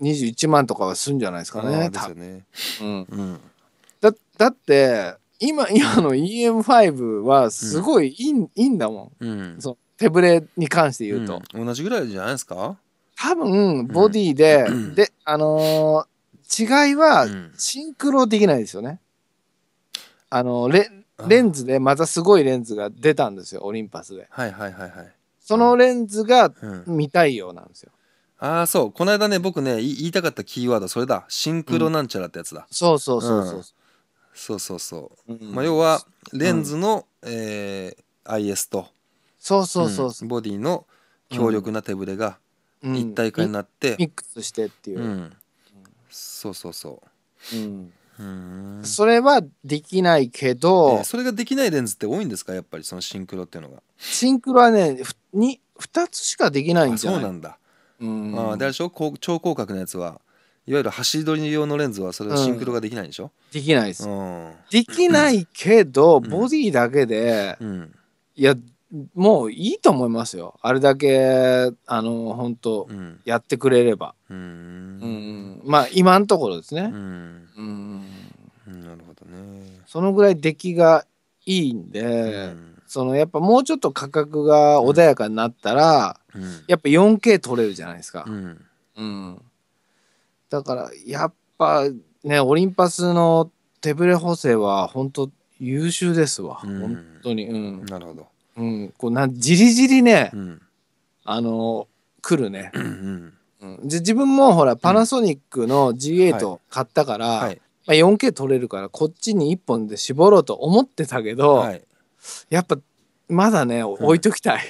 21万とかはすんじゃないですかね。ですよね。うん。うん、だだって今今の EM5 はすごいいい,、ん、いいんだもん。うん、そ手ぶれに関して言うと、うん、同じぐらいじゃないですか多分ボディで、うん、であのー、違いはシンクロできないですよね、あのレレンズでまたすごいレンズが出たんですよオリンパスではいはいはいはいそのレンズが見たいようなんですよ、ああそうこの間ね僕ね言いたかったキーワードそれだシンクロなんちゃらってやつだ、うん、そうそうそうそう、そうそうそう、うん、まあ、要はレンズの、うん、えー、IS と、そうそうそうそう、うんボディの強力な手ぶれがうん一体化になって、ミミックスしてっていうう、ん、そうそうそうんうんそれはできないけど、えそれができないレンズって多いんですかやっぱりそのシンクロっていうのがシンクロはねふ2つしかできないんあじゃそないうなんだ、うんあであれでしょこう超広角のやつはいわゆる走り取り用のレンズはそれはシンクロができないんでしょ、できないです、うんできないけど、ボディだけで、いやもういいと思いますよあれだけあの本当、やってくれればうんまあ今のところですねうんなるほどねそのぐらい出来がいいんでそのやっぱもうちょっと価格が穏やかになったら、うん、やっぱ 4K 取れるじゃないですか、うんだからやっぱねオリンパスの手ぶれ補正は本当優秀ですわ、うん、本当に、うん、なるほどうん、こうなじりじりね、うん、あの来るね、うん、うん、うで自分もほらパナソニックの G8 買ったから、はいはい、まあ、4K 取れるからこっちに1本で絞ろうと思ってたけど、はい、やっぱまだね置いときたい。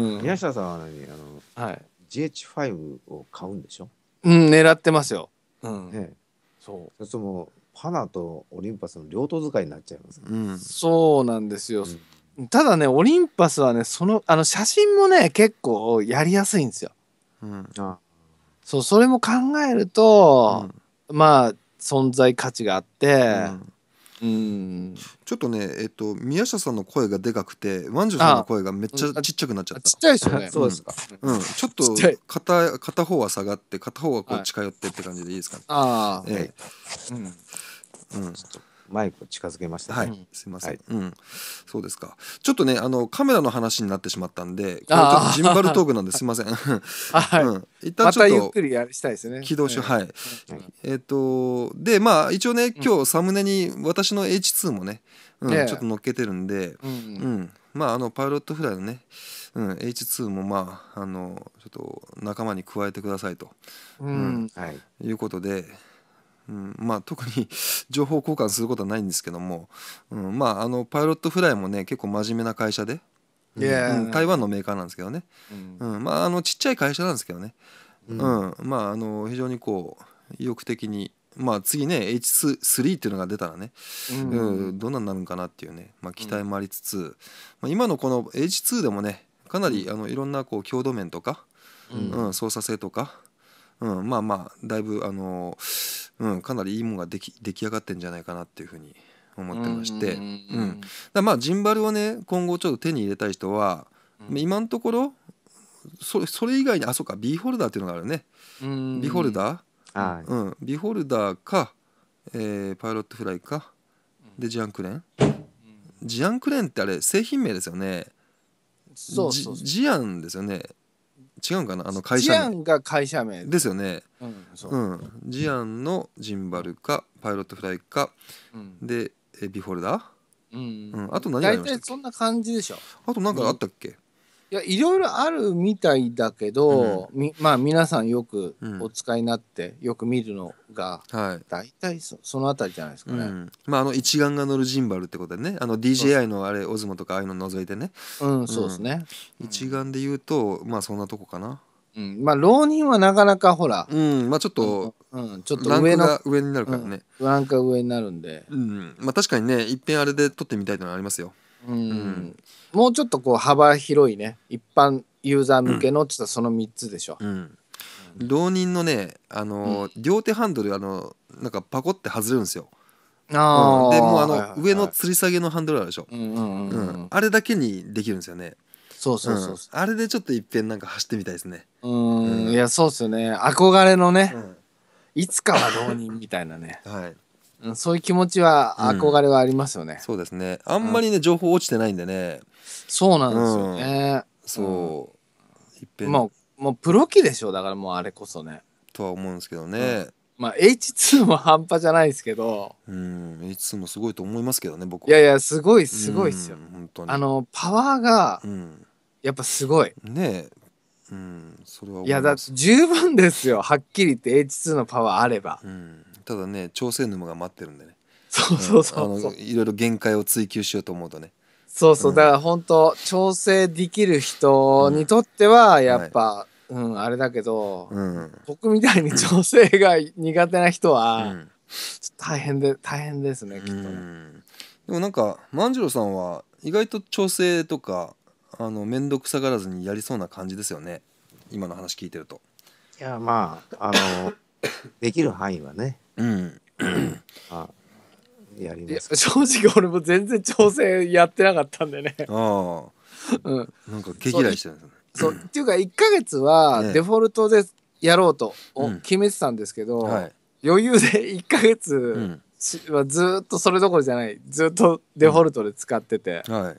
宮下さんは何あの、はい、GH5 を買うんでしょうん狙ってますよ。うん、ね、そう。それともパナとオリンパスの両党使いになっちゃいます、ね、うん、そうなんですよ、うん、ただねオリンパスはねそのあの写真もね結構やりやすいんですよ、うん、あそうそれも考えると、うん、まあ存在価値があって、うん、うん、ちょっとねえっ、と宮下さんの声がでかくて万寿さんの声がめっちゃちっちゃくなっちゃったちっちゃいですよね、そうですか、うん、ちょっと片片方は下がって片方はこう近寄ってって感じでいいですかね、はい、ああ、えー、はい、うんうん、マイク近づけました、ね、はい、すみません、はい、うん、そうですか。ちょっとね、あのカメラの話になってしまったんで、ちょっとジンバルトークなんですみません。はい、うん、一旦ちょっと、ま、ゆっくりやりしたいですね。起動し、はい、はい。えっ、ー、とでまあ一応ね、今日サムネに私の H2 もね、うん、ね、ちょっと乗っけてるんで、うん、うんまああのパイロットフライのね、うん、H2 もまああのちょっと仲間に加えてくださいと、うん、うん、はい、いうことで。うん、まあ特に情報交換することはないんですけども、うん、まああのパイロットフライもね結構真面目な会社で、うん、台湾のメーカーなんですけどね、うんまああのちっちゃい会社なんですけどね、うんまああの非常にこう意欲的にまあ次ね H3 っていうのが出たらね、うんどんなになるんかなっていうね、まあ、期待もありつつ、まあ、今のこの H2 でもねかなりあのいろんなこう強度面とか、うん操作性とか、うん、まあまあだいぶあの、うん、かなりいいものが出来上がってんじゃないかなっていうふうに思ってまして、うん、うん、だまあジンバルをね今後ちょっと手に入れたい人は、うん、今のところそれ以外にあそうか B ホルダーっていうのがあるね、うん、B ホルダー、うん、B ホルダーか、えー、パイロットフライかでジアンクレン、ジアンクレンってあれ製品名ですよねそうジアンですよね違うんかなあの会社名ジアンが会社名ですよねうんそう、うんジアンのジンバルかパイロットフライかうんでえビフォルダー、うんうんあと何があ大りましたっ体そんな感じでしょあと何かあったっけいやいろいろあるみたいだけど、うん、まあ皆さんよくお使いになって、よく見るのが、はい、大体そその辺りじゃないですかね、うん、まああの一眼が乗るジンバルってことでねあの DJI のあれオズモとかああいうの除いてねうんそうですね、一眼で言うとまあそんなとこかなうん、まあ浪人はなかなかほら、うんまあ、ちょっと、うん、うん、ちょっと上の上になるからね、うん、ランクが上になるんで、うんまあ、確かにねいっぺんあれで撮ってみたいというのはありますよ、うん、うん、もうちょっとこう幅広いね一般ユーザー向けのってったらその3つでしょ。うん浪人のねあの、両手ハンドルあのなんかパコって外れるんですよ。あうん、でもうあの、上の吊り下げのハンドルあるでしょ、ううんあれだけにできるんですよねそうそうそう、うん、あれでちょっといっぺんなんか走ってみたいですねうんいやそうっすよね憧れのね、うん、いつかは浪人みたいなね、はいうん。そういう気持ちは憧れはありますよね、そうですねあんまりね情報落ちてないんでね、そうなんですよね。そう。もう、もうプロ機でしょ、だからもうあれこそね。とは思うんですけどね。まあ H2 も半端じゃないですけど、うん、H2 もすごいと思いますけどね、僕いやいや、すごい、すごいっすよ。うん本当に。あ、の、パワーが、うん。やっぱすごい。ねえ。うん、それは思いや、だって十分ですよ。はっきり言って H2 のパワーあれば。うん、ただね、調整沼が待ってるんでね。そうそうそうそう。あのいろいろ限界を追求しようと思うとね。そうそう、だから本当、調整できる人にとっては、やっぱ、うん、あれだけど、僕みたいに調整が苦手な人は、大変で、大変ですね、きっとね。でもなんか万次郎さんは意外と調整とかあの面倒くさがらずにやりそうな感じですよね今の話聞いてると。いやまああの できる範囲はね。うん、あやります正直俺も全然調整やってなかったんでねああ、うん、なんか毛嫌いしてるんですねそうっていうか1か月はデフォルトでやろうと決めてたんですけど、うんはい、余裕で1か月、はずっとそれどころじゃないずっとデフォルトで使ってて、うんはい、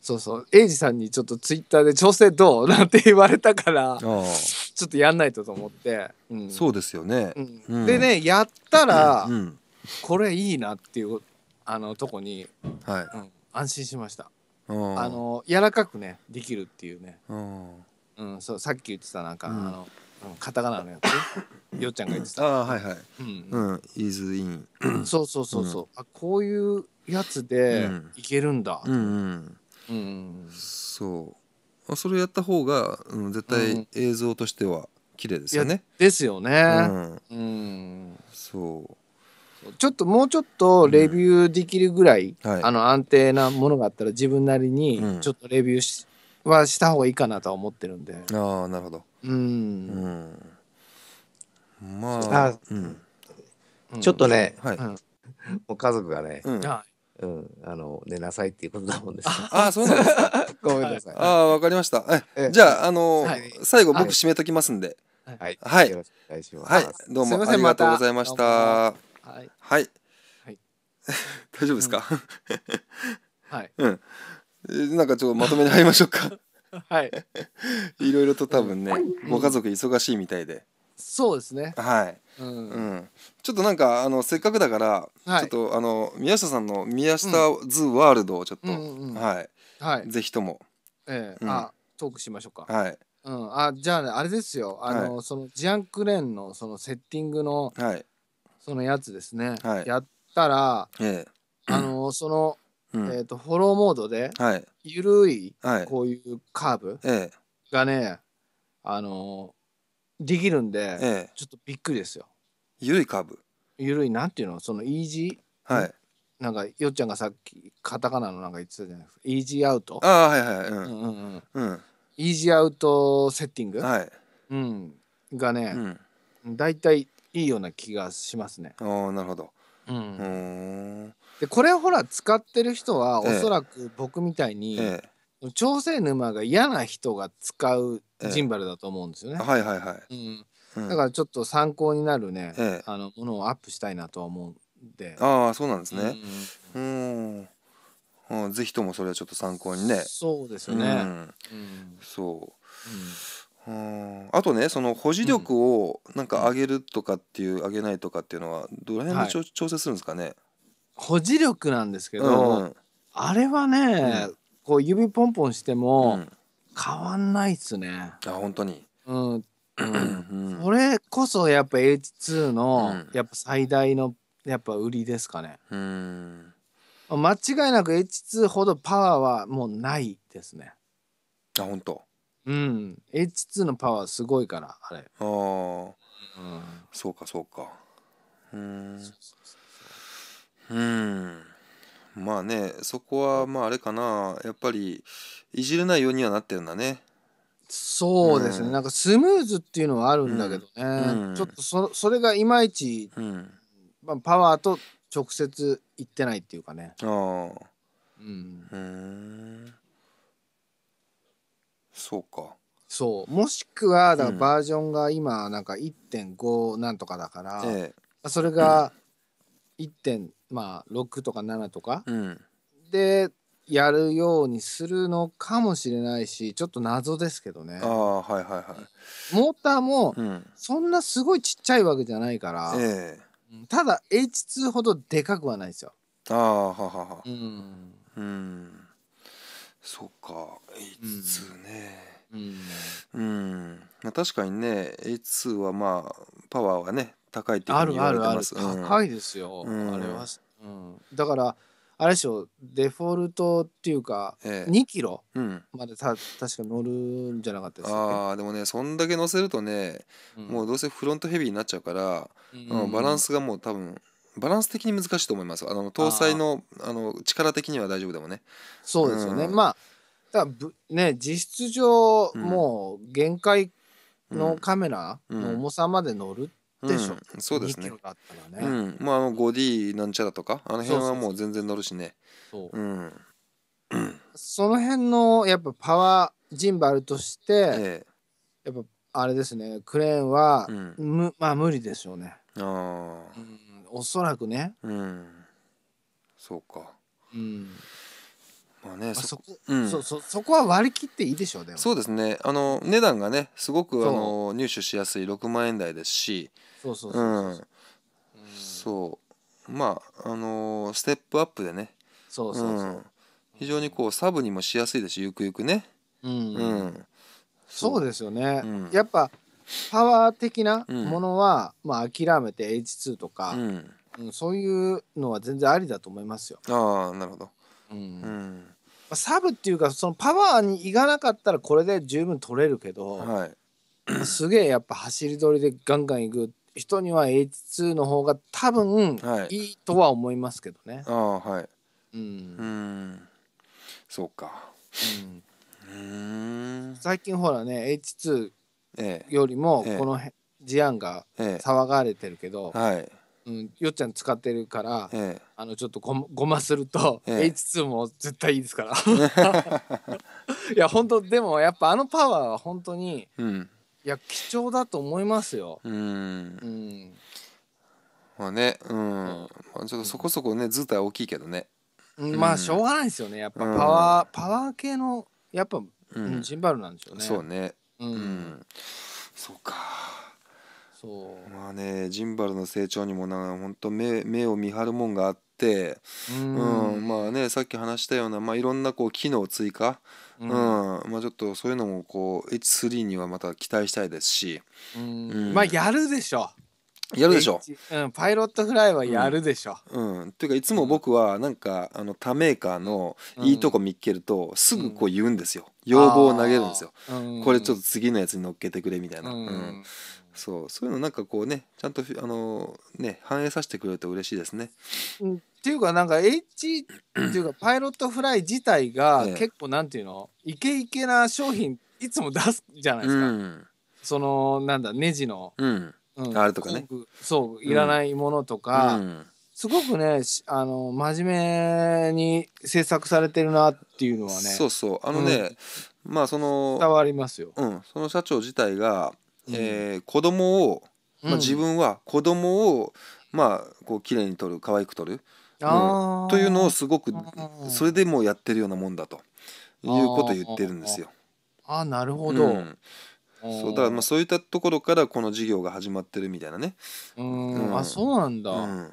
そうそうエイジさんにちょっとツイッターで「調整どう?」なんて言われたからちょっとやんないとと思って、うん、そうですよね、うん、でねやったら、うん、これいいなっていうあのとこに、はいうん、安心しましたあの柔らかくねできるっていうね、うん、そうさっき言ってたなんか、うん、あのカタカナのやつ よっちゃんが言ってたああはいはいうんイズインそうそうそうそう、うん、あこういうやつでいけるんだうん、うん、そうそれやった方が、うん、絶対映像としては綺麗ですよね、ですよねうん、そうちょっともうちょっとレビューできるぐらい、うんはい、あの安定なものがあったら自分なりにちょっとレビューし、うん、はした方がいいかなとは思ってるんでああなるほどうん、うん、まああ、うん、ちょっとね、はい、お家族がね、うんうん、あの寝なさいっていうことだもんです、ね。あ、そうなんですか。ごめんなさい。あ、わかりました。え、じゃあ、あのーはい、最後僕締めときますんで。はい。はい。はい、はい、どうもありがとうございました。はい。はい。はい、大丈夫ですか、はい。うん。なんかちょっとまとめに入りましょうか。はい。いろいろと多分ね、ご家族忙しいみたいで。そうですね。はい。うん、うん、ちょっとなんかあのせっかくだから、はい、ちょっとあの宮下さんの宮下ズワールドをちょっと、うんうんうん、はい、はい、ぜひとも、ええーうん、あトークしましょうか。はい。うん、あじゃあ、ね、あれですよあの、はい、そのジアンクレーンのそのセッティングの、はい、そのやつですね、はい、やったら、ええ、あの その、うん、えーと、フォローモードで、はい、緩いこういうカーブがね、え、あのできるんで、ちょっとびっくりですよ。緩いカーブ緩いなんていうのそのイージー、はい、なんかよっちゃんがさっきカタカナのなんか言ってたじゃないですかイージーアウトあはいはい、うん、うんうんうんうんイージーアウトセッティング、はいうん、がね、うん、だいたいいいような気がしますね。ああなるほど。うん、でこれほら使ってる人はおそらく僕みたいに、ええ、調整沼が嫌な人が使うジンバルだと思うんですよね。え、はいはいはい、うんだからちょっと参考になるね、あのものをアップしたいなとは思うんで。ああそうなんですね。うん、うん、ぜひともそれはちょっと参考にね。そうですよね。うん、うん、そう。うんうんあとねその保持力をなんか上げるとかっていう、上げないとかっていうのはどの辺ではい調整するんですかね保持力なんですけど、うんあれはね、うんこう指ポンポンしても変わんないっすね。あ本当にうん、うんそれこそやっぱ H2 の、やっぱ最大のやっぱ売りですかね。うん間違いなく H2 ほどパワーはもうないですね。あ本当うん H2 のパワーすごいからあれああ、うん、そうかそうかうんうんまあねそこはまああれかなやっぱりいじれないようにはなってるんだねそうですね、うん、なんかスムーズっていうのはあるんだけどね、うん、ちょっとそそれがいまいち、うん、まあ、パワーと直接いってないっていうかねああうんそうかそうもしくはだからバージョンが今なんか1.5なんとかだから、それが1点、まあ、6とか7とかうんでやるようにするのかもしれないしちょっと謎ですけどねああはいはいはモーターもそんなすごいちっちゃいわけじゃないから、ええただ H2 ほどでかくはないですよ。ああはははうん、うんそうか H2 ね、うん、うん、確かにね H2 はまあパワーはね高いっていうふうに言われてますあるあるある、高いですよ、うん、あれは、うん、だからあれでしょデフォルトっていうか、ええ、2キロまでた、うん、確か乗るんじゃなかったですか、ああでもねそんだけ乗せるとね、うん、もうどうせフロントヘビーになっちゃうから、うん、バランスがもう多分バランス的に難しいと思いますあの搭載のあの力的には大丈夫でもねそうですよね、うん、まあだね実質上、うん、もう限界のカメラの重さまで乗るでしょ、うん、そうですね、ね、うん、まああの 5D なんちゃらとかあの辺はもう全然乗るしねそう、ん、その辺のやっぱパワージンバルとして、ええ、やっぱあれですねクレーンは、うん、まあ無理でしょうねああ、うんおそらくねうんそうかうんまあね、そこ、うん、そそそこは割り切っていいでしょうでもそうですねあの値段がねすごくあの入手しやすい6万円台ですしそうそうそううん、そうまああのステップアップでねそうそう非常にこうサブにもしやすいですしゆくゆくねうん、そうですよね、うん、やっぱパワー的なものは、うん、まあ諦めて H2 とか、うんうん、そういうのは全然ありだと思いますよ。ああなるほど。うん、サブっていうかそのパワーにいかなかったらこれで十分取れるけど、はい、すげえやっぱ走り取りでガンガンいく人には H2 の方が多分いいとは思いますけどね。はい、ああはい。うん、そうか。うん、最近ほらね H2 よりもこの事案が騒がれてるけど、はいうん、よっちゃん使ってるから、ええ、あのちょっとご ごますると、ええ、H2 も絶対いいですから いや本当でもやっぱあのパワーは本当に、うん、いや貴重だと思いますようんうんまあねうん、まあ、ちょっとそこそこね図体大きいけどね、うん、まあしょうがないですよねやっぱパワー、うん、パワー系のやっぱ、うん、ジンバルなんでしょうねそうねうん、うん、そうかそうまあねジンバルの成長にもな本当目目を見張るもんがあってうん、うん、まあねさっき話したような、まあ、いろんなこう機能追加、うん、うん、まあ、ちょっとそういうのもこう H3 にはまた期待したいですし、うんまあやるでしょやるでしょ。うん、パイロットフライはやるでしょ。うん。っていうかいつも僕はなんかあの他メーカーのいいとこ見っけるとすぐこう言うんですよ。要望を投げるんですよ。うんこれちょっと次のやつに乗っけてくれみたいな。ううんそうそういうのなんかこうねちゃんとあのね反映させてくれると嬉しいですね。うんっていうかなんか H っていうかパイロットフライ自体が結構なんていうのイケイケな商品いつも出すじゃないですか、うん。そのなんだネジのうん。うあるとかねそういらないものとか、うん、すごくねあの真面目に制作されてるなっていうのはねそうそうあのね、うん、まあその伝わりますよ、うん、その社長自体が、うえー、子供を、まあ、自分は子供を、まあこう綺麗に撮る可愛く撮る、うん、というのをすごくそれでもうやってるようなもんだということを言ってるんですよ。あなるほど、うん、そうだからまあそういったところからこの事業が始まってるみたいなね。うん、うん、あそうなんだ。うん、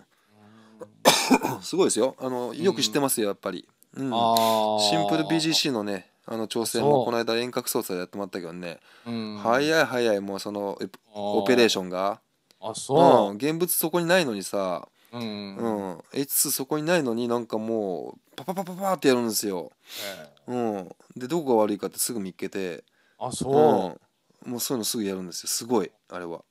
すごいですよあのよく知ってますよやっぱり。うん、シンプル BGC のねあの挑戦もこの間遠隔操作でやってもらったけどね、うん、早い早いもうそのオペレーションがあそう、うん、現物そこにないのにさ、うん、うん、H2 そこにないのになんかもうパパパパパってやるんですよ、えー、うん、でどこが悪いかってすぐ見っけてあそう、もうそういうのすぐやるんですよすごいあれは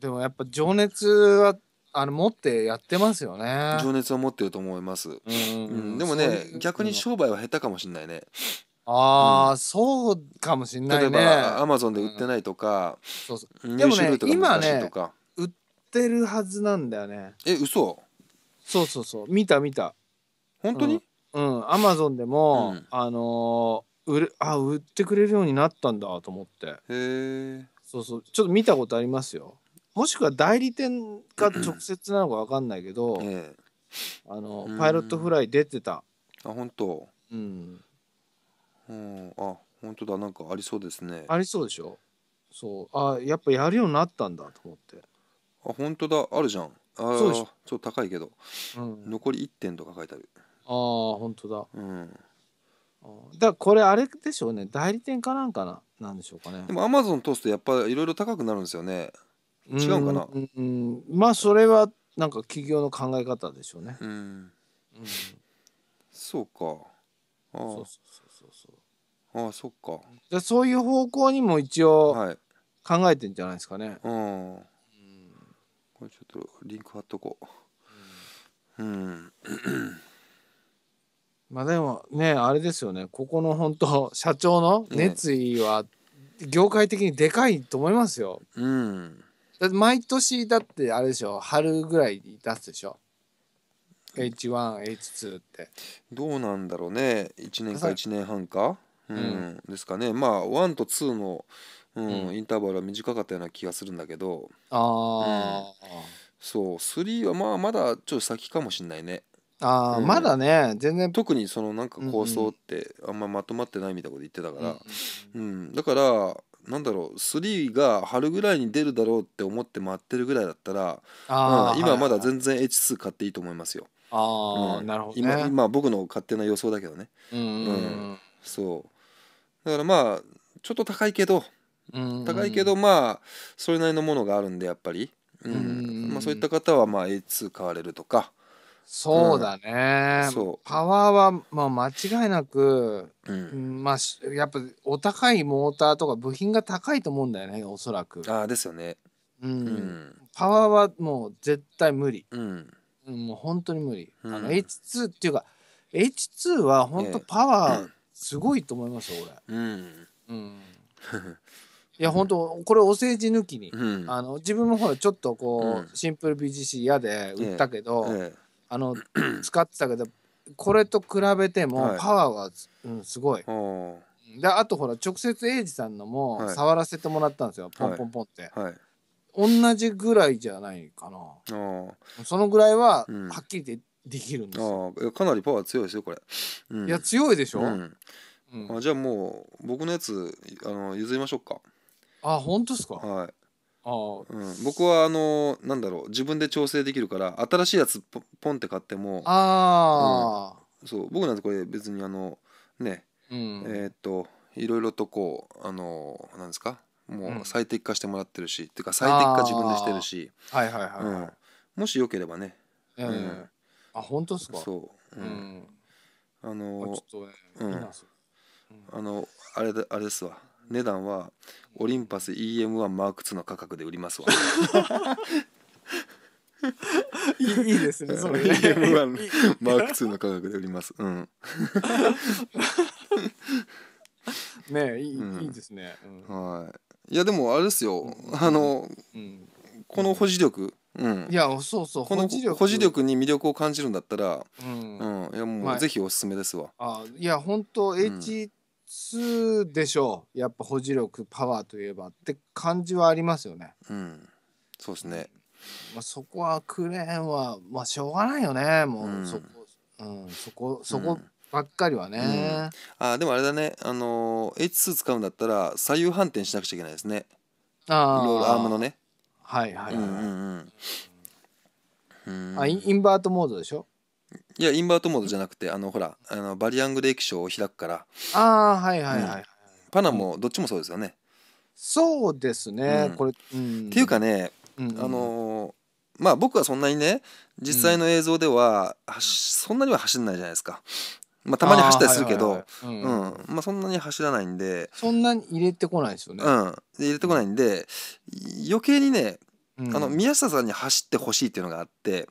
でもやっぱ情熱はあの持ってやってますよね情熱は持ってると思います、うん、うん、でもね逆に商売は減ったかもしんないねああ、うん、そうかもしんないね例えばアマゾンで売ってないとか、うん、そうそうでもね今ね売ってるはずなんだよねえ嘘そうそうそう見た見た本当にうんアマゾンでも、あのー売れあ売ってくれるようになったんだと思ってへえそうそうちょっと見たことありますよもしくは代理店か 直接なのか分かんないけど、ええ、あのパイロットフライ出てたあ本当うんうんあ本当だなんかありそうですねありそうでしょそうあやっぱやるようになったんだと思ってあ本当だあるじゃんあそうでしょちょっと高いけど、うん、残り1点とか書いてあるああ本当だうんだからこれあれでしょうね代理店かなんかななんでしょうかねでもアマゾン通すとやっぱいろいろ高くなるんですよね違うかなうんまあそれはなんか企業の考え方でしょうねうん、うん、そうかああそうそうそうそうああそっかゃそういう方向にも一応考えてんじゃないですかね、はい、うんこれちょっとリンク貼っとこううんまあでもねあれですよねここの本当 社長の熱意は業界的にでかいと思いますよ。うんだって毎年だってあれでしょ春ぐらいに出すでしょ H1H2 ってどうなんだろうね1年か1年半か、うん、うん、ですかねまあ1と2の、うん、うん、インターバルは短かったような気がするんだけどああ、うん、そう3はまあまだちょっと先かもしんないねああ、うんまだね全然特にそのなんか構想ってあんままとまってないみたいなこと言ってたから、うんだからなんだろう3が春ぐらいに出るだろうって思って待ってるぐらいだったら、あうあ今まだ全然 H2 買っていいと思いますよ。ああ、うんなるほどね今今僕の勝手な予想だけどねうんうんそうだからまあちょっと高いけどうんうん高いけど、まあそれなりのものがあるんでやっぱり、うんうんまあ、そういった方はまあ A2 買われるとか、そうだね、うん、パワーは、まあ、間違いなく、うん、まあやっぱお高いモーターとか部品が高いと思うんだよねおそらくああですよね、うん、うん、パワーはもう絶対無理、うん、もう本当に無理、あの H2 っていうか H2 は本当パワーすごいと思いますよ、俺、うんうん、いや本当これお世辞抜きに、あの自分もほらちょっとこう、シンプル BGC 嫌で売ったけど、えええあの 使ってたけどこれと比べてもパワーは、うん、すごいであとほら直接エイジさんのも触らせてもらったんですよ、ポンポンポンって、はい同じぐらいじゃないかなおーそのぐらいははっきりでできるんですよ、かなりパワー強いですよこれ、うん、いや強いでしょ、ううんあじゃあもう僕のやつあの譲りましょうかあ本当ですかはいあうん、僕はあのなんだろう自分で調整できるから新しいやつポンって買ってもあ、うん、そう僕なんてこれ別にあのね、うん、えー、っといろいろとこうあのなんですかもう最適化してもらってるし、うん、っていうか最適化自分でしてるしはいはいはい、もしよければね、うん、うん、あ本当ですかそう、うんあのー、あ、ね、うん、あのあれあれですわ値段はオリンパス EM1 マーク2の価格で売りますわいいですねそれ EM1 マーク2の価格で売りますうんねいいうん、いいですね、うん、はいいやでもあれですよ、うん、あの、この保持力うん、いやそうそうこの保持力に魅力を感じるんだったら、うんいやもう、ぜひおすすめですわあいや本当 HT すでしょうやっぱ保持力パワーといえばって感じはありますよね。うん、そうですね、まあ、そこはクレーンは、まあ、しょうがないよねもう、そこ、うん、そこそこばっかりはね、うん、あでもあれだねあの H2 使うんだったら左右反転しなくちゃいけないですねああローアームのねはいはいはい、うんうんうん、あインバートモードでしょいやインバートモードじゃなくてあのほらあのバリアングル液晶を開くからああはいはいはい、うん、パナもどっちもそうですよねそうですね、うん、これ、うん、っていうかね、うんうん、あのー、まあ僕はそんなにね実際の映像では、うん、そんなには走んないじゃないですかまあ、たまに走ったりするけどそんなに走らないんでそんなに入れてこないですよね、うん、入れてこないんで余計にねあの宮下さんに走ってほしいっていうのがあってで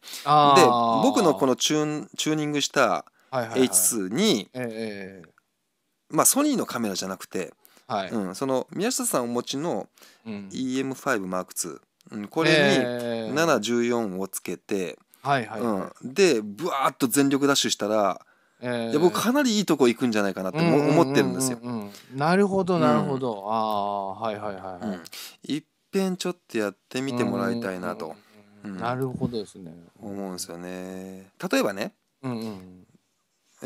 僕のこのチューンチューニングした H2 に、まあ、ソニーのカメラじゃなくて、はいうん、その宮下さんお持ちの EM5M2、うん、これに714をつけて、はいはい、うん、でブワーッと全力ダッシュしたら、えー、いや僕かなりいいとこ行くんじゃないかなって思ってるんですよ。なるほどなるほど、うん、ああはいはいはい、はいうん、一ぺんちょっとやってみてもらいたいなと、うん、なるほどですね思うんですよね例えばね、うんうん、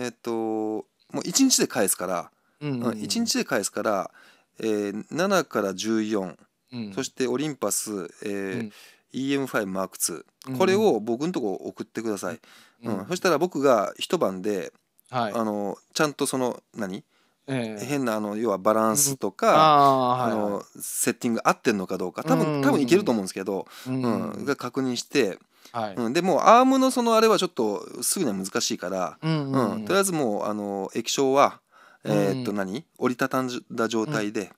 えっ、ー、ともう1日で返すから、うんうんうん、1日で返すから、えー、7から14、うん、そしてオリンパス、えーうん e m 5ク2これを僕のとこ送ってください、うん、うん、そしたら僕が一晩で、はい、あのちゃんとその何えー、変なあの要はバランスとか、うん、ああの、はい、セッティング合ってるのかどうか多分多分いけると思うんですけど、うん、うん、が確認して。はい、うん、でもアームのそのあれはちょっとすぐには難しいから、うんうんうん、とりあえずもうあの液晶は、えー、っと何折りたたんだ状態で、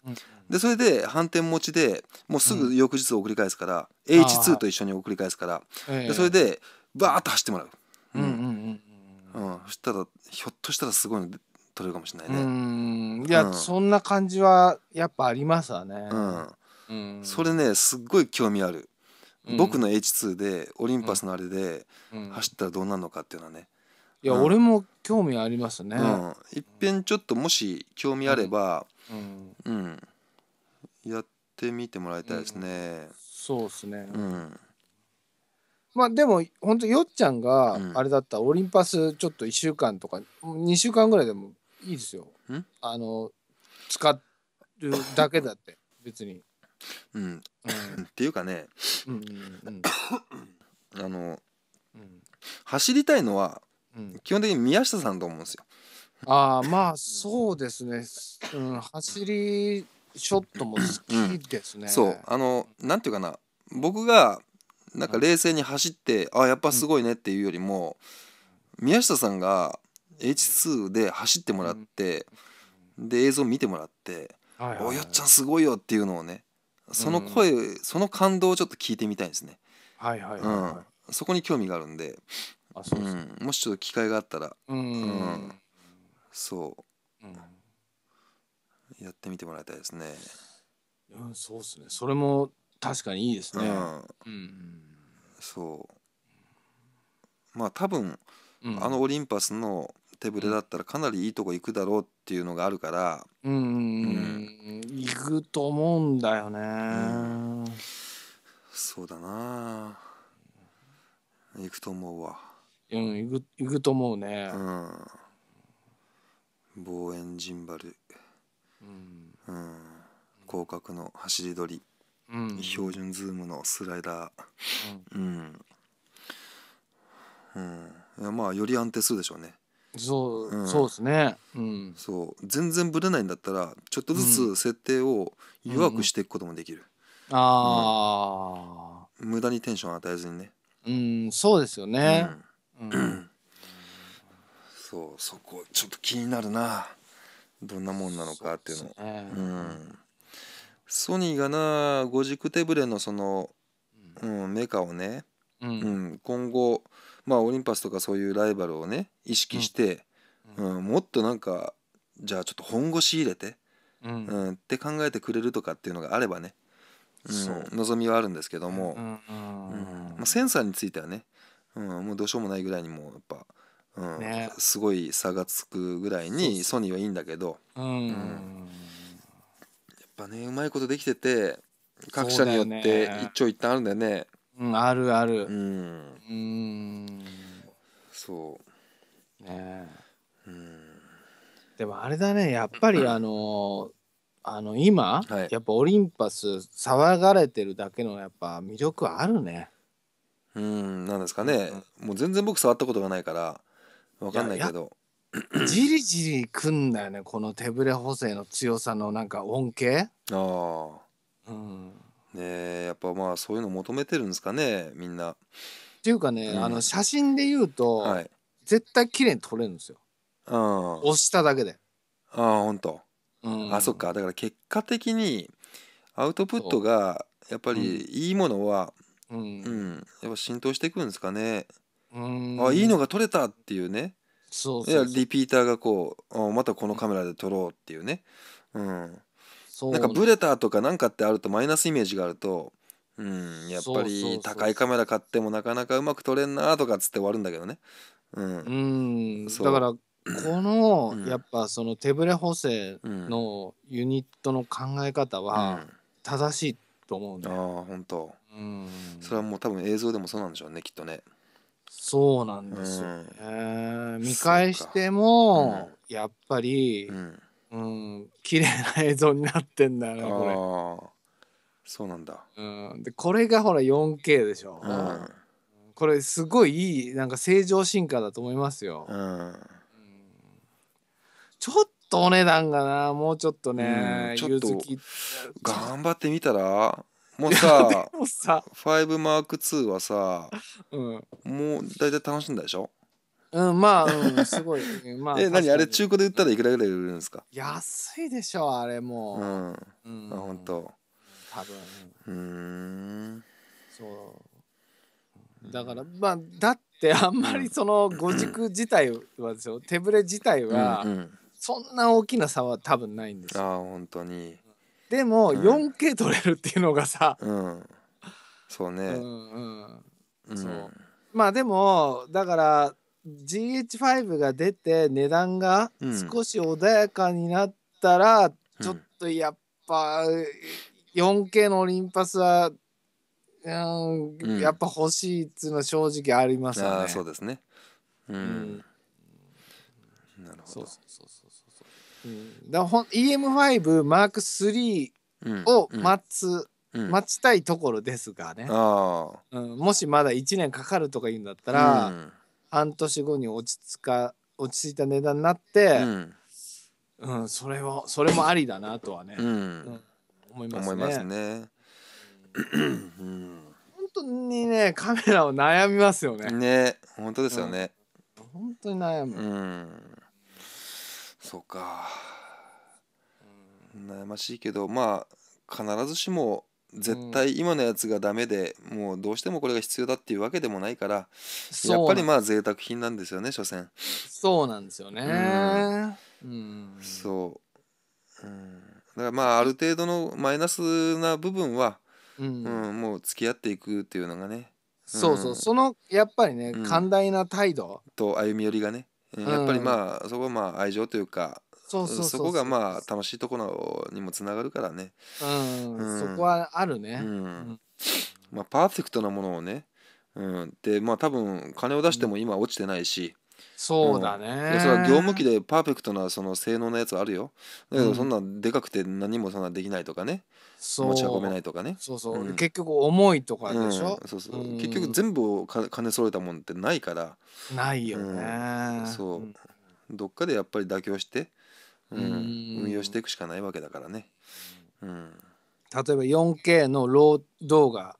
でそれで反転持ちでもうすぐ翌日送り返すから、うん、H2 と一緒に送り返すから、はい、でそれでバーッと走ってもらう。うんうんうんうん、そしたらひょっとしたらすごいの取れるかもしれないね。うんいや、うん、そんな感じはやっぱありますわね。うん、うん、それねすっごい興味ある。僕の H2 でオリンパスのあれで走ったらどうなるのかっていうのはね。いや、うん、俺も興味ありますね。うん、いっぺんちょっともし興味あれば、うん、うん、やってみてもらいたいですね。そうっすね。うん。まあでも本当よっちゃんがあれだった、オリンパスちょっと1週間とか2週間ぐらいでもいいですよあの使るだけだって 別に、うん、うん、っていうかね、うん あの、うん、走りたいのは、うん、基本的に宮下さんと思うんですよああまあそうですね、うん、走りショットも好きですね、そうあのなんていうかな僕がなんか冷静に走って、あやっぱすごいねっていうよりも、宮下さんが H2 で走ってもらって、で映像見てもらって「はいはいはい、およっちゃんすごいよ」っていうのをねその声、うん、その感動をちょっと聞いてみたいんですね。はいはいはい、はいうん、そこに興味があるんであそうでうん、もしちょっと機会があったら、うん、うん、そう、うん、やってみてもらいたいですね。うん、そうですねそれも確かにいいですね。うん、そうまあ多分、あのオリンパスの手ぶれだったらかなりいいとこ行くだろうっていうのがあるから、うん、うん行くと思うんだよね、うん、そうだな行くと思うわうん行く行くと思うねうん望遠ジンバルうん、うん、広角の走り取り、うん、標準ズームのスライダーうん、うんうん、まあより安定するでしょうねそう、うん、そうですね、うん、そう全然ぶれないんだったらちょっとずつ設定を弱くしていくこともできる、うん、ああ、無駄にテンション与えずにねうんそうですよね、うん そうそこちょっと気になるなどんなもんなのかっていうのう、ね、うんソニーがな五軸手ぶれのその、うんメーカーをね、うん今後まあオリンパスとかそういうライバルをね意識して、うん、うん、もっとなんかじゃあちょっと本腰入れて、うん、うん、って考えてくれるとかっていうのがあればね、うん、望みはあるんですけども、うんまあ、センサーについてはね、うん、もうどうしようもないぐらいにもやっぱ。うん、ね、すごい差がつくぐらいにソニーはいいんだけど、うん、うん、やっぱねうまいことできてて各社によって一長一短あるんだよねうんあるあるうんうんそうねうんでもあれだねやっぱり あのー、あの今、はい、やっぱオリンパス騒がれてるだけのやっぱ魅力あるねうんなんですかね、うん、もう全然僕触ったことがないからわかんないけどじりじりくんだよねこの手ぶれ補正の強さのなんか恩恵ああうんえやっぱまあそういうの求めてるんですかねみんな。っていうかね、うんあの写真で言うと、はい。絶対綺麗に撮れるんですよ押しただけで、ああほんと。うんあそっかだから結果的にアウトプットがやっぱりいいものは、ううんんやっぱ浸透していくんですかね、うんあいいのが撮れたっていうねそういそうやそうリピーターがこうあまたこのカメラで撮ろうっていうね、うん、そうなんかブレたとかなんかってあるとマイナスイメージがあるとうんやっぱり高いカメラ買ってもなかなかうまく撮れんなとかっつって終わるんだけどねうんうんだからこの、やっぱその手ぶれ補正のユニットの考え方は正しいと思うんうん、ああ本当うんそれはもう多分映像でもそうなんでしょうねきっとねそうなんですよえうん、見返してもやっぱり、うんうん綺麗な映像になってんだよねこれそうなんだうん、でこれがほら 4K でしょ、うんこれすごいいいなんか正常進化だと思いますよ、うんちょっとお値段がなもうちょっとね、うんちょっと頑張ってみたらもうさ もさ、5マーク2はさうん、もう大体楽しんだでしょうんまあ、うん、すごい、まあ、え何あれ中古で売ったらいくらぐらい売れるんですか安いでしょあれもううん、うん、あ本当多分うんそうだからまあだってあんまりその五軸自体はですよ手ぶれ自体はそんな大きな差は多分ないんですよ、うんうん、あ本当にでも 4K 取れるっていうのがさ、うん、そうねうんうん、そうまあでもだから GH5 が出て値段が少し穏やかになったら、ちょっとやっぱ 4K のオリンパスは、うん、やっぱ欲しいっつうのは正直ありますよね。あそうですね。うん。なるほど。そうそうそうそう。うん、だほん EM5 マーク3を待つ、待ちたいところですがね、うん、もしまだ1年かかるとか言うんだったら、半年後に落ち着か落ち着いた値段になって、うん、うん、それはそれもありだなとはね、うん、うん、思いますね。ますね本当にねカメラを悩みますよね。ね本当ですよね。本当に悩む。そうか。悩ましいけどまあ必ずしも絶対今のやつがダメで、もうどうしてもこれが必要だっていうわけでもないからやっぱりまあ贅沢品なんですよね所詮そうなんですよねうんそう、うん、だからまあある程度のマイナスな部分は、うん、うん、もう付き合っていくっていうのがねそうそう、そのやっぱりね、寛大な態度と歩み寄りがねやっぱりまあ、そこはまあ愛情というかそうそうそこがまあ楽しいところにもつながるからね、うんうん、そこはあるね、うんまあ、パーフェクトなものをね、うん、でまあ多分金を出しても今落ちてないし、そうだね、うん、それは業務機でパーフェクトなその性能のやつあるよだけどそんなでかくて何もそんなできないとかね、うん、持ち運べないとかねそうそう、うん、結局重いとかでしょ、うん、そうそう、結局全部を金揃えたもんってないからないよね、そうどっかでやっぱり妥協してうん、運用していくしかないわけだからね。うん、例えば 4K のロー動画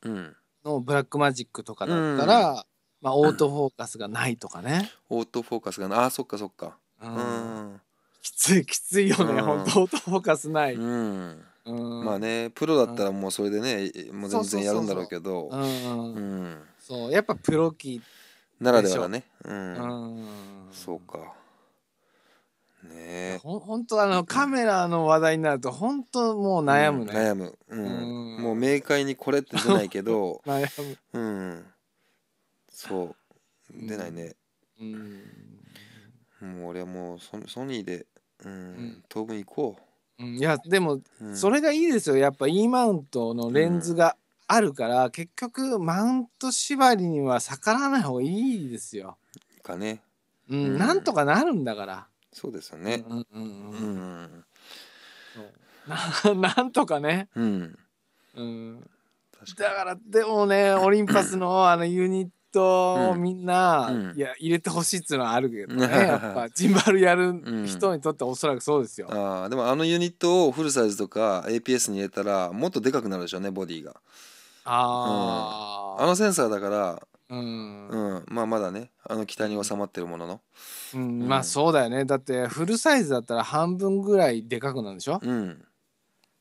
のブラックマジックとかだったら、うん、まあ、オートフォーカスがないとかね。オートフォーカスがないあそっかそっか。うん、きついきついよね、うん、本当オートフォーカスない。うんまあねプロだったらもうそれでね、もう全然やるんだろうけどそうやっぱプロ機ならではだねうん、そうかねんとあのカメラの話題になると本当もう悩むね、うん、悩む、うん、うんもう明快にこれって出ないけど 悩むうんそう出ないね、うん、もう俺はもうソソニーで、うん、うん、当分行こう、うん、いやでも、それがいいですよやっぱ E マウントのレンズがあるから、結局マウント縛りには逆らわない方がいいですよかねうん、なんとかなるんだからそうですよね。な なんとかね。うん。うん。だからでもね オリンパスのあのユニットをみんな、いや入れてほしいっていうのはあるけどねやっぱジンバルやる 人にとっておそらくそうですよ。ああでもあのユニットをフルサイズとか APS に入れたらもっとでかくなるでしょうねボディが。あ,、あ。あのセンサーだからうんうん、まあまだねあの北に収まってるものの、うんうんまあそうだよねだってフルサイズだったら半分ぐらいでかくなんでしょ、うん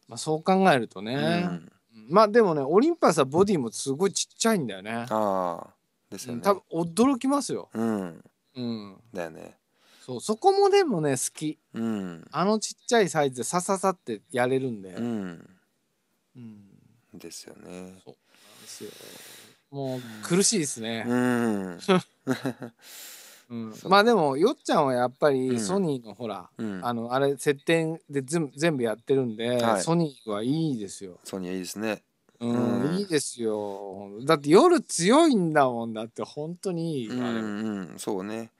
まあ、そう考えるとうね、ん、まあでもねオリンパスはボディもすごいちっちゃいんだよねあ、あですうよんね多分驚きますよ、うんうん、だよねそうそこもでもね好きうんあのちっちゃいサイズでさささってやれるんだよ、うんんですよねそうなんですよもう苦しいですね。うん うん、まあでもよっちゃんはやっぱりソニーのほら、うん、あのあれ接点で全部やってるんで、はい、ソニーはいいですよ。ソニーいいですね。うん、うん、いいですよ。だって夜強いんだもんだって本当にいい。うん、うん、そうね、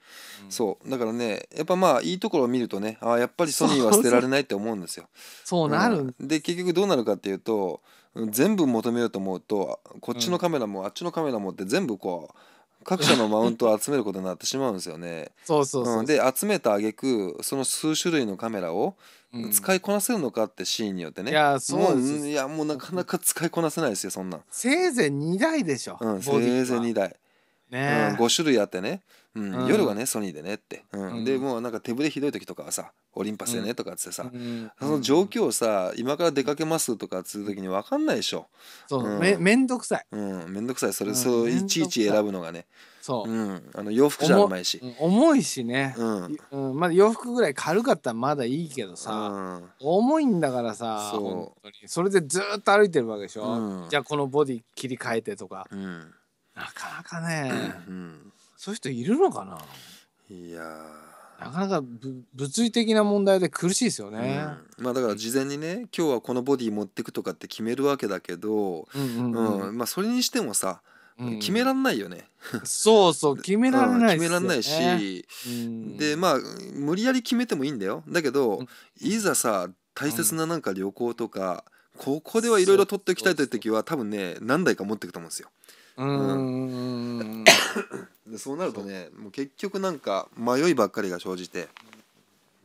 うん、そう。だからね、やっぱまあいいところを見るとね、あやっぱりソニーは捨てられないって思うんですよ。そうなる、で結局どうなるかっていうと、全部求めようと思うとこっちのカメラも、あっちのカメラもって全部こう各社のマウントを集めることになってしまうんですよね。そうそうそう、うん、で集めた挙句その数種類のカメラを使いこなせるのかってシーンによってね。いやそういやもうなかなか使いこなせないですよそんな。せいぜい2台でしょ。うん、せいぜい2台。ね、うん、5種類あってね、うん、夜はねソニーでねって、うん、でもうなんか手ぶれひどい時とかはさオリンパスでねとかってさ、その状況をさ今から出かけますとかっつう時に分かんないでしょそう、めめんどくさいうんめんどくさいそれ、そういちいち選ぶのがねそう、うん、あの洋服じゃうまいし重いしね、うんまだ洋服ぐらい軽かったらまだいいけどさ、重いんだからさそうそれでずっと歩いてるわけでしょ、うじゃあこのボディ切り替えてとか、うん、なかなかね、うんそういう人いるのかないやなかなか物理的な問題で苦しいですよね、うん、まあだから事前にね今日はこのボディ持ってくとかって決めるわけだけど、うんまあそれにしてもさ決めらんないよね、うん、そうそう決められない、ね、決めらんないし、うん、でまあ無理やり決めてもいいんだよだけど、いざさ大切ななんか旅行とか、ここではいろいろ取っておきたいという時は多分ね何台か持っていくと思うんですよ。うんでそうなるとねもう結局なんか迷いばっかりが生じて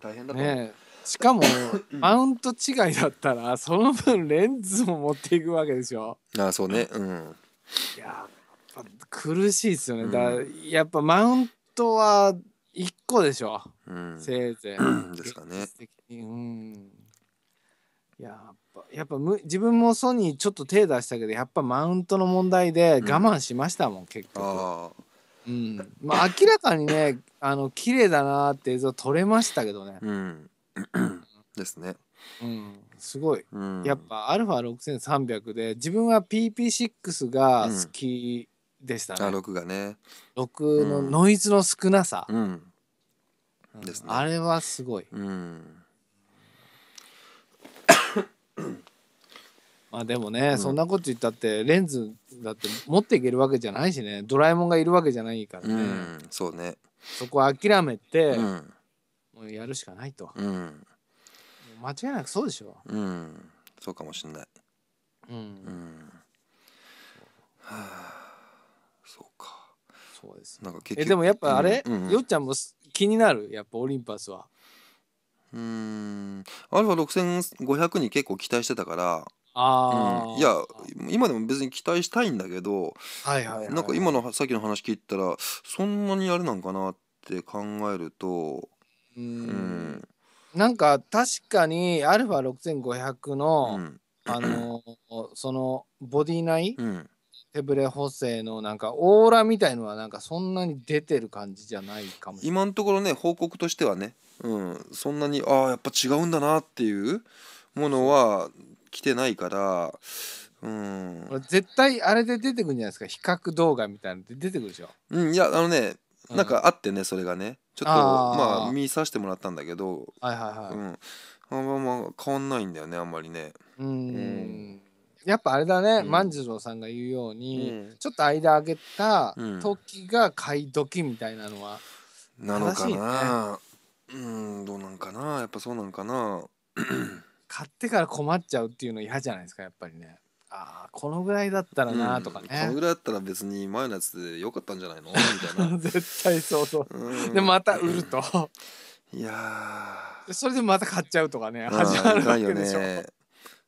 大変だと思う、ねしかもマウント違いだったらその分レンズも持っていくわけでしょああそうねうんいや苦しいですよね、うん、だやっぱマウントは1個でしょ、うん、せいぜいですかね、うん、いややっぱむ自分もソニーちょっと手出したけどやっぱマウントの問題で我慢しましたもん、うん、結構。うん、まあ明らかにね あの綺麗だなって映像撮れましたけどね。うん、ですね。うん、すごい、うん、やっぱ α6300 で自分は PP6 が好きでしたね、うん、6がね6のノイズの少なさ、うん、うん、ですねあれはすごい、うんまあでもね、うんそんなこと言ったってレンズだって持っていけるわけじゃないしねドラえもんがいるわけじゃないからね、うん、そうね。そこは諦めて、うん。もうやるしかないとうん。間違いなくそうでしょ、うん。そうかもしんない。うんうん。はあ。そうか。そうですなんか結局。えでもやっぱあれ、うんうんよっちゃんもす気になるやっぱオリンパスはうんアルファ6500に結構期待してたからあうん、いや今でも別に期待したいんだけど、はいはいはいなんか今のさっきの話聞いたらそんなにあれなんかなって考えると、ううんなんか確かに α6500 うの、んあのそのボディ内うん、手ブレ補正のなんかオーラみたいのはなんかそんなに出てる感じじゃないかもい。今のところね報告としてはね、うん、そんなにああやっぱ違うんだなっていうものは来てないからうん絶対あれで出てくるんじゃないですか比較動画みたいなって出てくるでしょうんいやあのねなんかあってねそれがねちょっとまあ見させてもらったんだけどはいはいはい、うん、あまあまあ変わんないんだよねあんまりねうん、やっぱあれだね、万次郎さんが言うように、うん、ちょっと間あけた時が買い時みたいなのは、ね、なのかな、うんどうなんかなやっぱそうなんかな買ってから困っちゃうっていうの嫌じゃないですかやっぱりねああこのぐらいだったらなとかね、うん、このぐらいだったら別に前のやつでよかったんじゃないの みたいな絶対そうそう、うん、でまた売ると、うん、いやそれでまた買っちゃうとかね始まるわけでしょ、ね、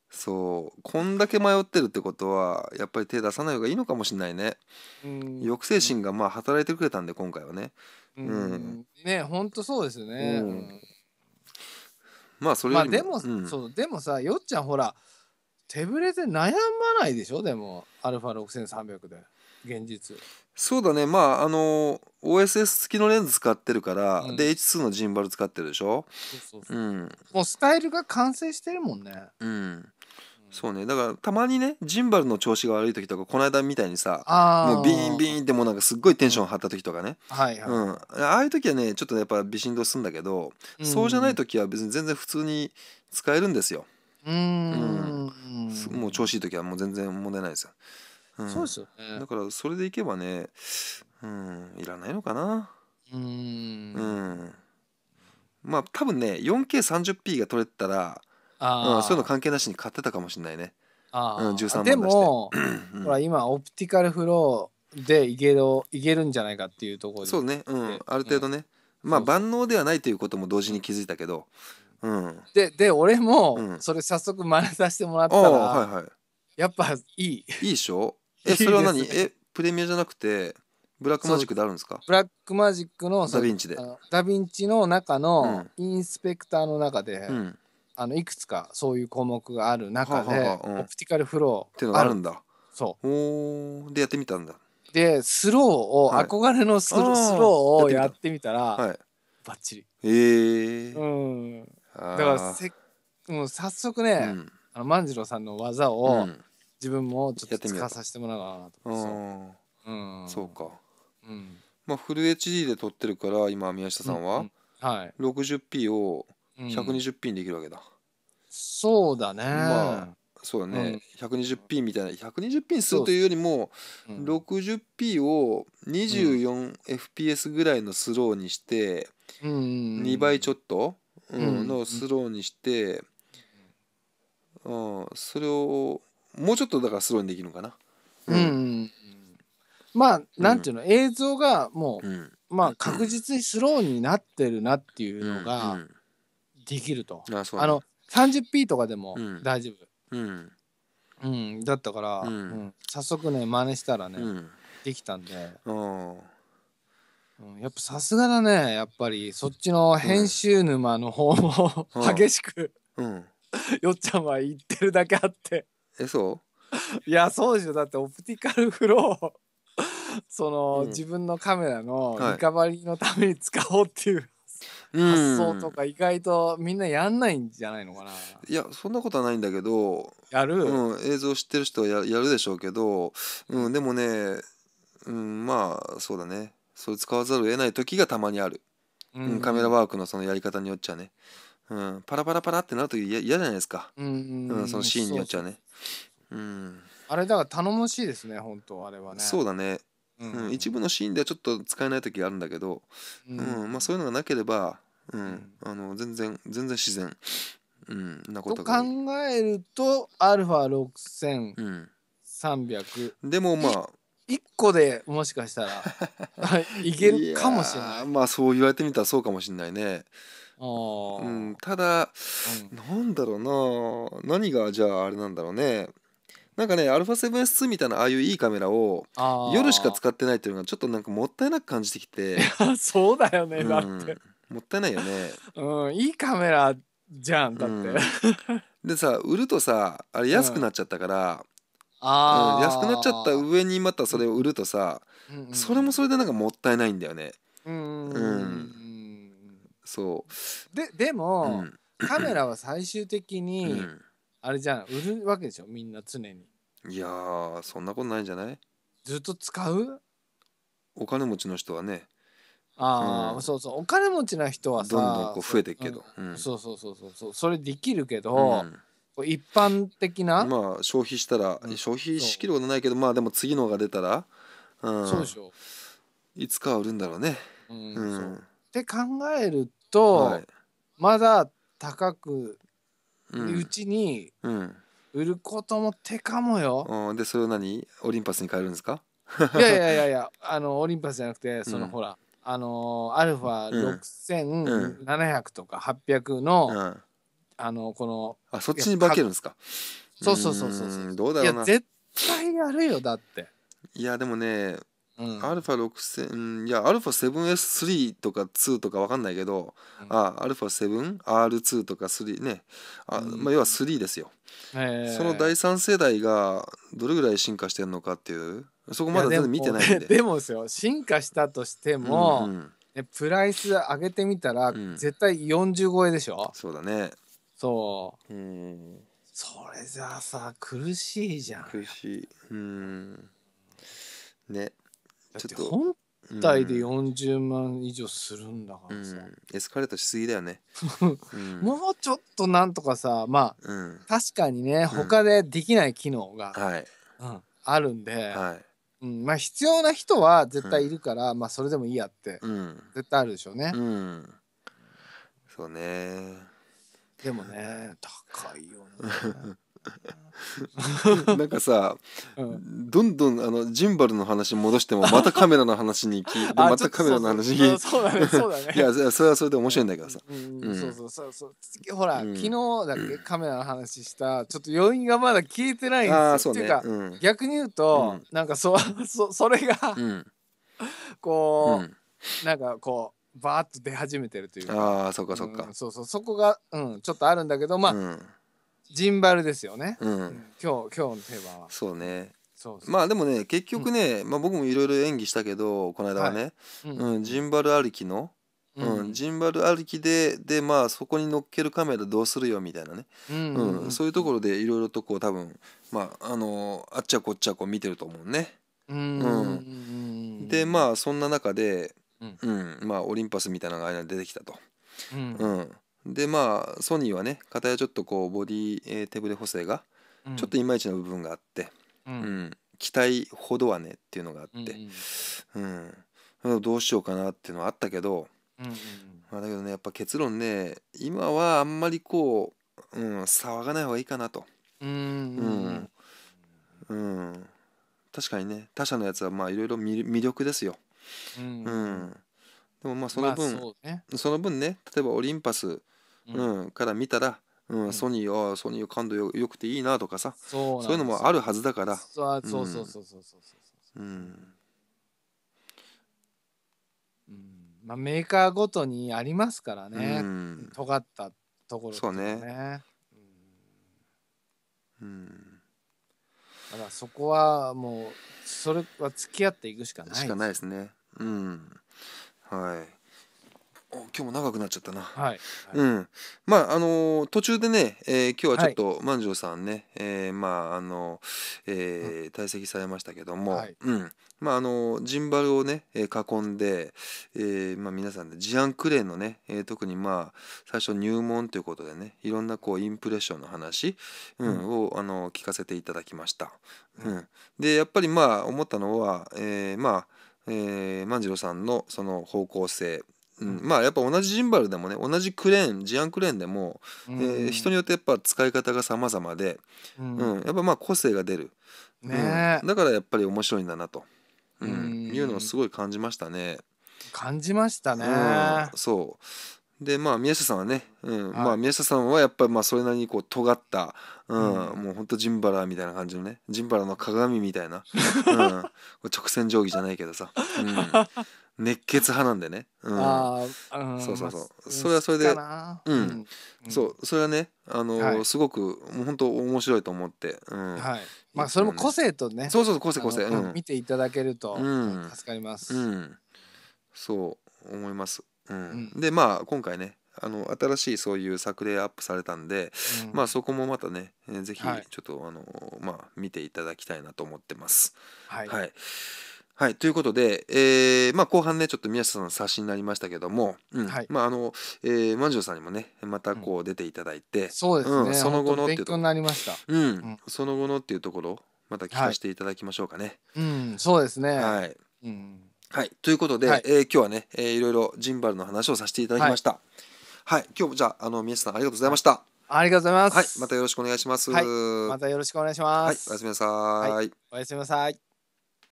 そうこんだけ迷ってるってことはやっぱり手出さない方がいいのかもしれないね、うん、抑制心がまあ働いてくれたんで今回はねうん、ね本当そうですよね、うんまあそれまあでも、うん、そうでもさよっちゃんほら手ぶれで悩まないでしょでもアルファ6300で現実そうだねまああの OSS 付きのレンズ使ってるから、うん、で H2 のジンバル使ってるでしょそうそうそう、うん、もうスタイルが完成してるもんねうんそうねだからたまにねジンバルの調子が悪い時とかこの間みたいにさもうビーンビーンってもうなんかすっごいテンション張った時とかね、はいはい、うん、ああいう時はねちょっと、ね、やっぱ微振動するんだけど、うん、そうじゃない時は別に全然普通に使えるんですよ。うん、うん、もう調子いい時はもう全然問題ないですよ。うん、そうですよ、ね、だからそれでいけばね、うん、いらないのかな。うん、うん、まあ多分ね 4K30p が取れたらあ、うん、そういうの関係なしに買ってたかもしれないね。あうん、13でも、ほら今オプティカルフローでいけるいけるんじゃないかっていうところそうね、うん、ある程度ね、うん、まあ万能ではないということも同時に気づいたけど、うん、でで俺もそれ早速真似させてもらったら、はいはい、やっぱいい いいでしょえそれは何えプレミアじゃなくてブラックマジックであるんですかブラックマジックのダヴィンチでダヴィンチの中のインスペクターの中で、うんあのいくつかそういう項目がある中で、ははうん、オプティカルフローっていうのがあるんだそうおでやってみたんだでスローを、はい、憧れのスロースローをやってみたら、はい、バッチリえー、うん、だからせもう早速ね、うん、あの万次郎さんの技を、うん、自分もちょっと使わさせてもらおうかなと思ってうん、そうか、うんまあ、フル HD で撮ってるから今宮下さんは、うんうん、はい、60p を1 2 0ピンできるわけだ、そうだね、まあそうだね、うん、1 2 0みたいな1 2 0ピンするというよりも、60p を 24fps ぐらいのスローにして、2倍ちょっと、のスローにして、うん、それをもうちょっとだからスローにできるのかな。うんまあなんていうの、映像がもう、まあ確実にスローになってるなっていうのが、できるとあそうあの 30P とかでも大丈夫、うんうん、だったから、うん、早速ね真似したらね、できたんで、うん、やっぱさすがだねやっぱりそっちの編集沼の方も、激しく、よっちゃんは言ってるだけあってえそういやそうでしょだってオプティカルフローその、自分のカメラのリカバリーのために使おうっていう発想とか意外とみんなやんないんじゃないのかな。いやそんなことはないんだけどやる、うん、映像知ってる人はややるでしょうけど、うん、でもね、うん、まあそうだねそれ使わざるを得ない時がたまにある、うん、うん、カメラワークのそのやり方によっちゃね、うん、パラパラパラってなると嫌じゃないですか、うん、うん、そのシーンによっちゃね。そうそううんあれだから頼もしいですね本当あれはね。そうだねうん、うん、一部のシーンではちょっと使えない時があるんだけど、うん、うん、まあ、そういうのがなければうん、あの全然全然自然、うん、なことと考えると α6300、うん、でもまあ1個でもしかしたら いけるかもしれないまあそう言われてみたらそうかもしれないねうん、ただ、うん、なんだろうな何がじゃああれなんだろうねなんかね α7S2 みたいなああいういいカメラを夜しか使ってないっていうのがちょっとなんかもったいなく感じてきて そうだよね、うん、だってもったいないよね うんいいカメラじゃんだって、うん、でさ売るとさあれ安くなっちゃったから、うん、安くなっちゃった上にまたそれを売るとさ、それもそれでなんかもったいないんだよねうんうんそうででも、カメラは最終的に、あれじゃん売るわけでしょみんな常にいやそんなことないんじゃないずっと使うお金持ちの人はねああ、うんそうそうお金持ちな人はさどんどんこう増えていくけど、うんそうそうそうそうそうそれできるけど、うん一般的な、まあ消費したら、うん消費しきることないけどまあでも次のが出たら、うん、そうでしょ、ういつかは売るんだろうねうんうんうっんて考えると、はいまだ高くうちに売ることも手かもよ、うんでそれを何オリンパスに変えるんですかいやいやいやいやあのオリンパスじゃなくてその、うんほらあのアルファ6700とか800の、うん、あのこのあそっちに化けるんですかそうそうそうそうそうどうだろうな絶対やるよだっていやでもねアルファ6000いやアルファ 7S3 とか2とか分かんないけど、うん、あアルファ 7R2 とか3ねあ、うん、まあ、要は3ですよ、その第3世代がどれぐらい進化してるのかっていうそこまだ全然見てないんで でもですよ進化したとしても、うんうん、プライス上げてみたら、うん、絶対40超えでしょそうだねそううんそれじゃあさ苦しいじゃん苦しいうんねちょっと本体で40万以上するんだからさ、うん、エスカレートしすぎだよね、うん、もうちょっとなんとかさまあ、うん、確かにね他でできない機能が、はいうん、あるんで、はい、うんまあ必要な人は絶対いるから、まあそれでもいいやってうん絶対あるでしょうね、うんそうねでもね高いよね なんかさ、うん、どんどんあのジンバルの話戻してもまたカメラの話に行き またカメラの話にそうだねそうだね いやそれはそれで面白いんだけどさ、うんうん、そうそうそううほら、昨日だっけカメラの話したちょっと余韻がまだ消えてないんですよ、ね、っていうか、逆に言うと、うん、なんかそそそれが、こう、うん、なんかこうバーッと出始めてるというかあそっかそうか、そうそうそこが、うん、ちょっとあるんだけどまあ、ジンバルですよね、うん、今日今日のテーマはそうねまあでもね結局ね、まあ、僕もいろいろ演技したけどこの間はね、うんジンバル歩きの、うんジンバル歩きででまあそこに乗っけるカメラどうするよみたいなね、うんそういうところでいろいろとこう多分まああのあっちゃこっちゃこう見てると思うね。うんでまあそんな中で、うんまあ、オリンパスみたいなのが出てきたと。うんでまあソニーはね片やちょっとこうボディ、えー、手ぶれ補正がちょっといまいちな部分があって、うん、うん、期待ほどはねっていうのがあって、うん、うん、どうしようかなっていうのはあったけど、うんうん、まあ、だけどねやっぱ結論ね今はあんまりこう、うん、騒がない方がいいかなと。うん、うん確かにね他社のやつはまあいろいろ魅力ですよ。うん、でもまあその分、まあそね、その分ね例えばオリンパスうん、から見たら、うん、ソニーはソニー感度よよくていいなとかさそうそういうのもあるはずだからそうそうそうそうそうそうそううんまあ、メーカーごとにありますからね、うん、尖ったところとかねそうね、うん、だからそこはもうそれは付き合っていくしかないしかないですねうんはい今日も長くなっちゃったな。はい。うん。まああの途中でね、えー、今日はちょっと万丈さんね、えー、まああの、えー、退席されましたけども、はい、うん。まああのジンバルをね、えー、囲んで、えー、まあ皆さんでジアンクレーンのね、えー、特にまあ最初入門ということでね、いろんなこうインプレッションの話、うん、うん、をあの聞かせていただきました。うん。でやっぱりまあ思ったのは、えー、まあえー、万次郎さんのその方向性うん、まあやっぱ同じジンバルでもね同じクレーンジアンクレーンでも、うん、えー、人によってやっぱ使い方が様々で、うん、うん、やっぱまあ個性が出る、ね、うん、だからやっぱり面白いんだなと、うん、いうのをすごい感じましたね。感じましたね、そうでまあ宮下さんはね、うんまあ、宮下さんはやっぱりまあそれなりにこう尖った、うんもうほんとジンバラみたいな感じのねジンバラの鏡みたいな、うん、直線定規じゃないけどさ、うん、熱血派なんでね、うん、ああそうそうそうそれはそれでうん、そうそれはねあの、すごくもう本当面白いと思って、うんはい、まあそれも個性とねそうそうそう個性個性、うん、見ていただけると助かります、うんそう思います、うんでまあ今回ねあの新しいそういう作例アップされたんで、うん、まあそこもまたね、えー、ぜひちょっと、あのまあ見ていただきたいなと思ってますはい、はいはい、ということで、えーまあ、後半ねちょっと宮下さんの冊子になりましたけども、うんまああのえー、万次さんにもねまたこう出ていただいて、うん、そうですね、その後のっていうところ、うんその後のっていうところまた聞かせていただきましょうかね。はい、うん、そうですね、はいうん、はい、ということで、はい、えー、今日はね、えー、いろいろジンバルの話をさせていただきました。はい、はい、今日もじゃあの宮下さんありがとうございました。ありがとうございます。はい、またよろしくお願いします。はい、またよろしくお願いします。はい、おやすみなさい。はい、おやすみなさい。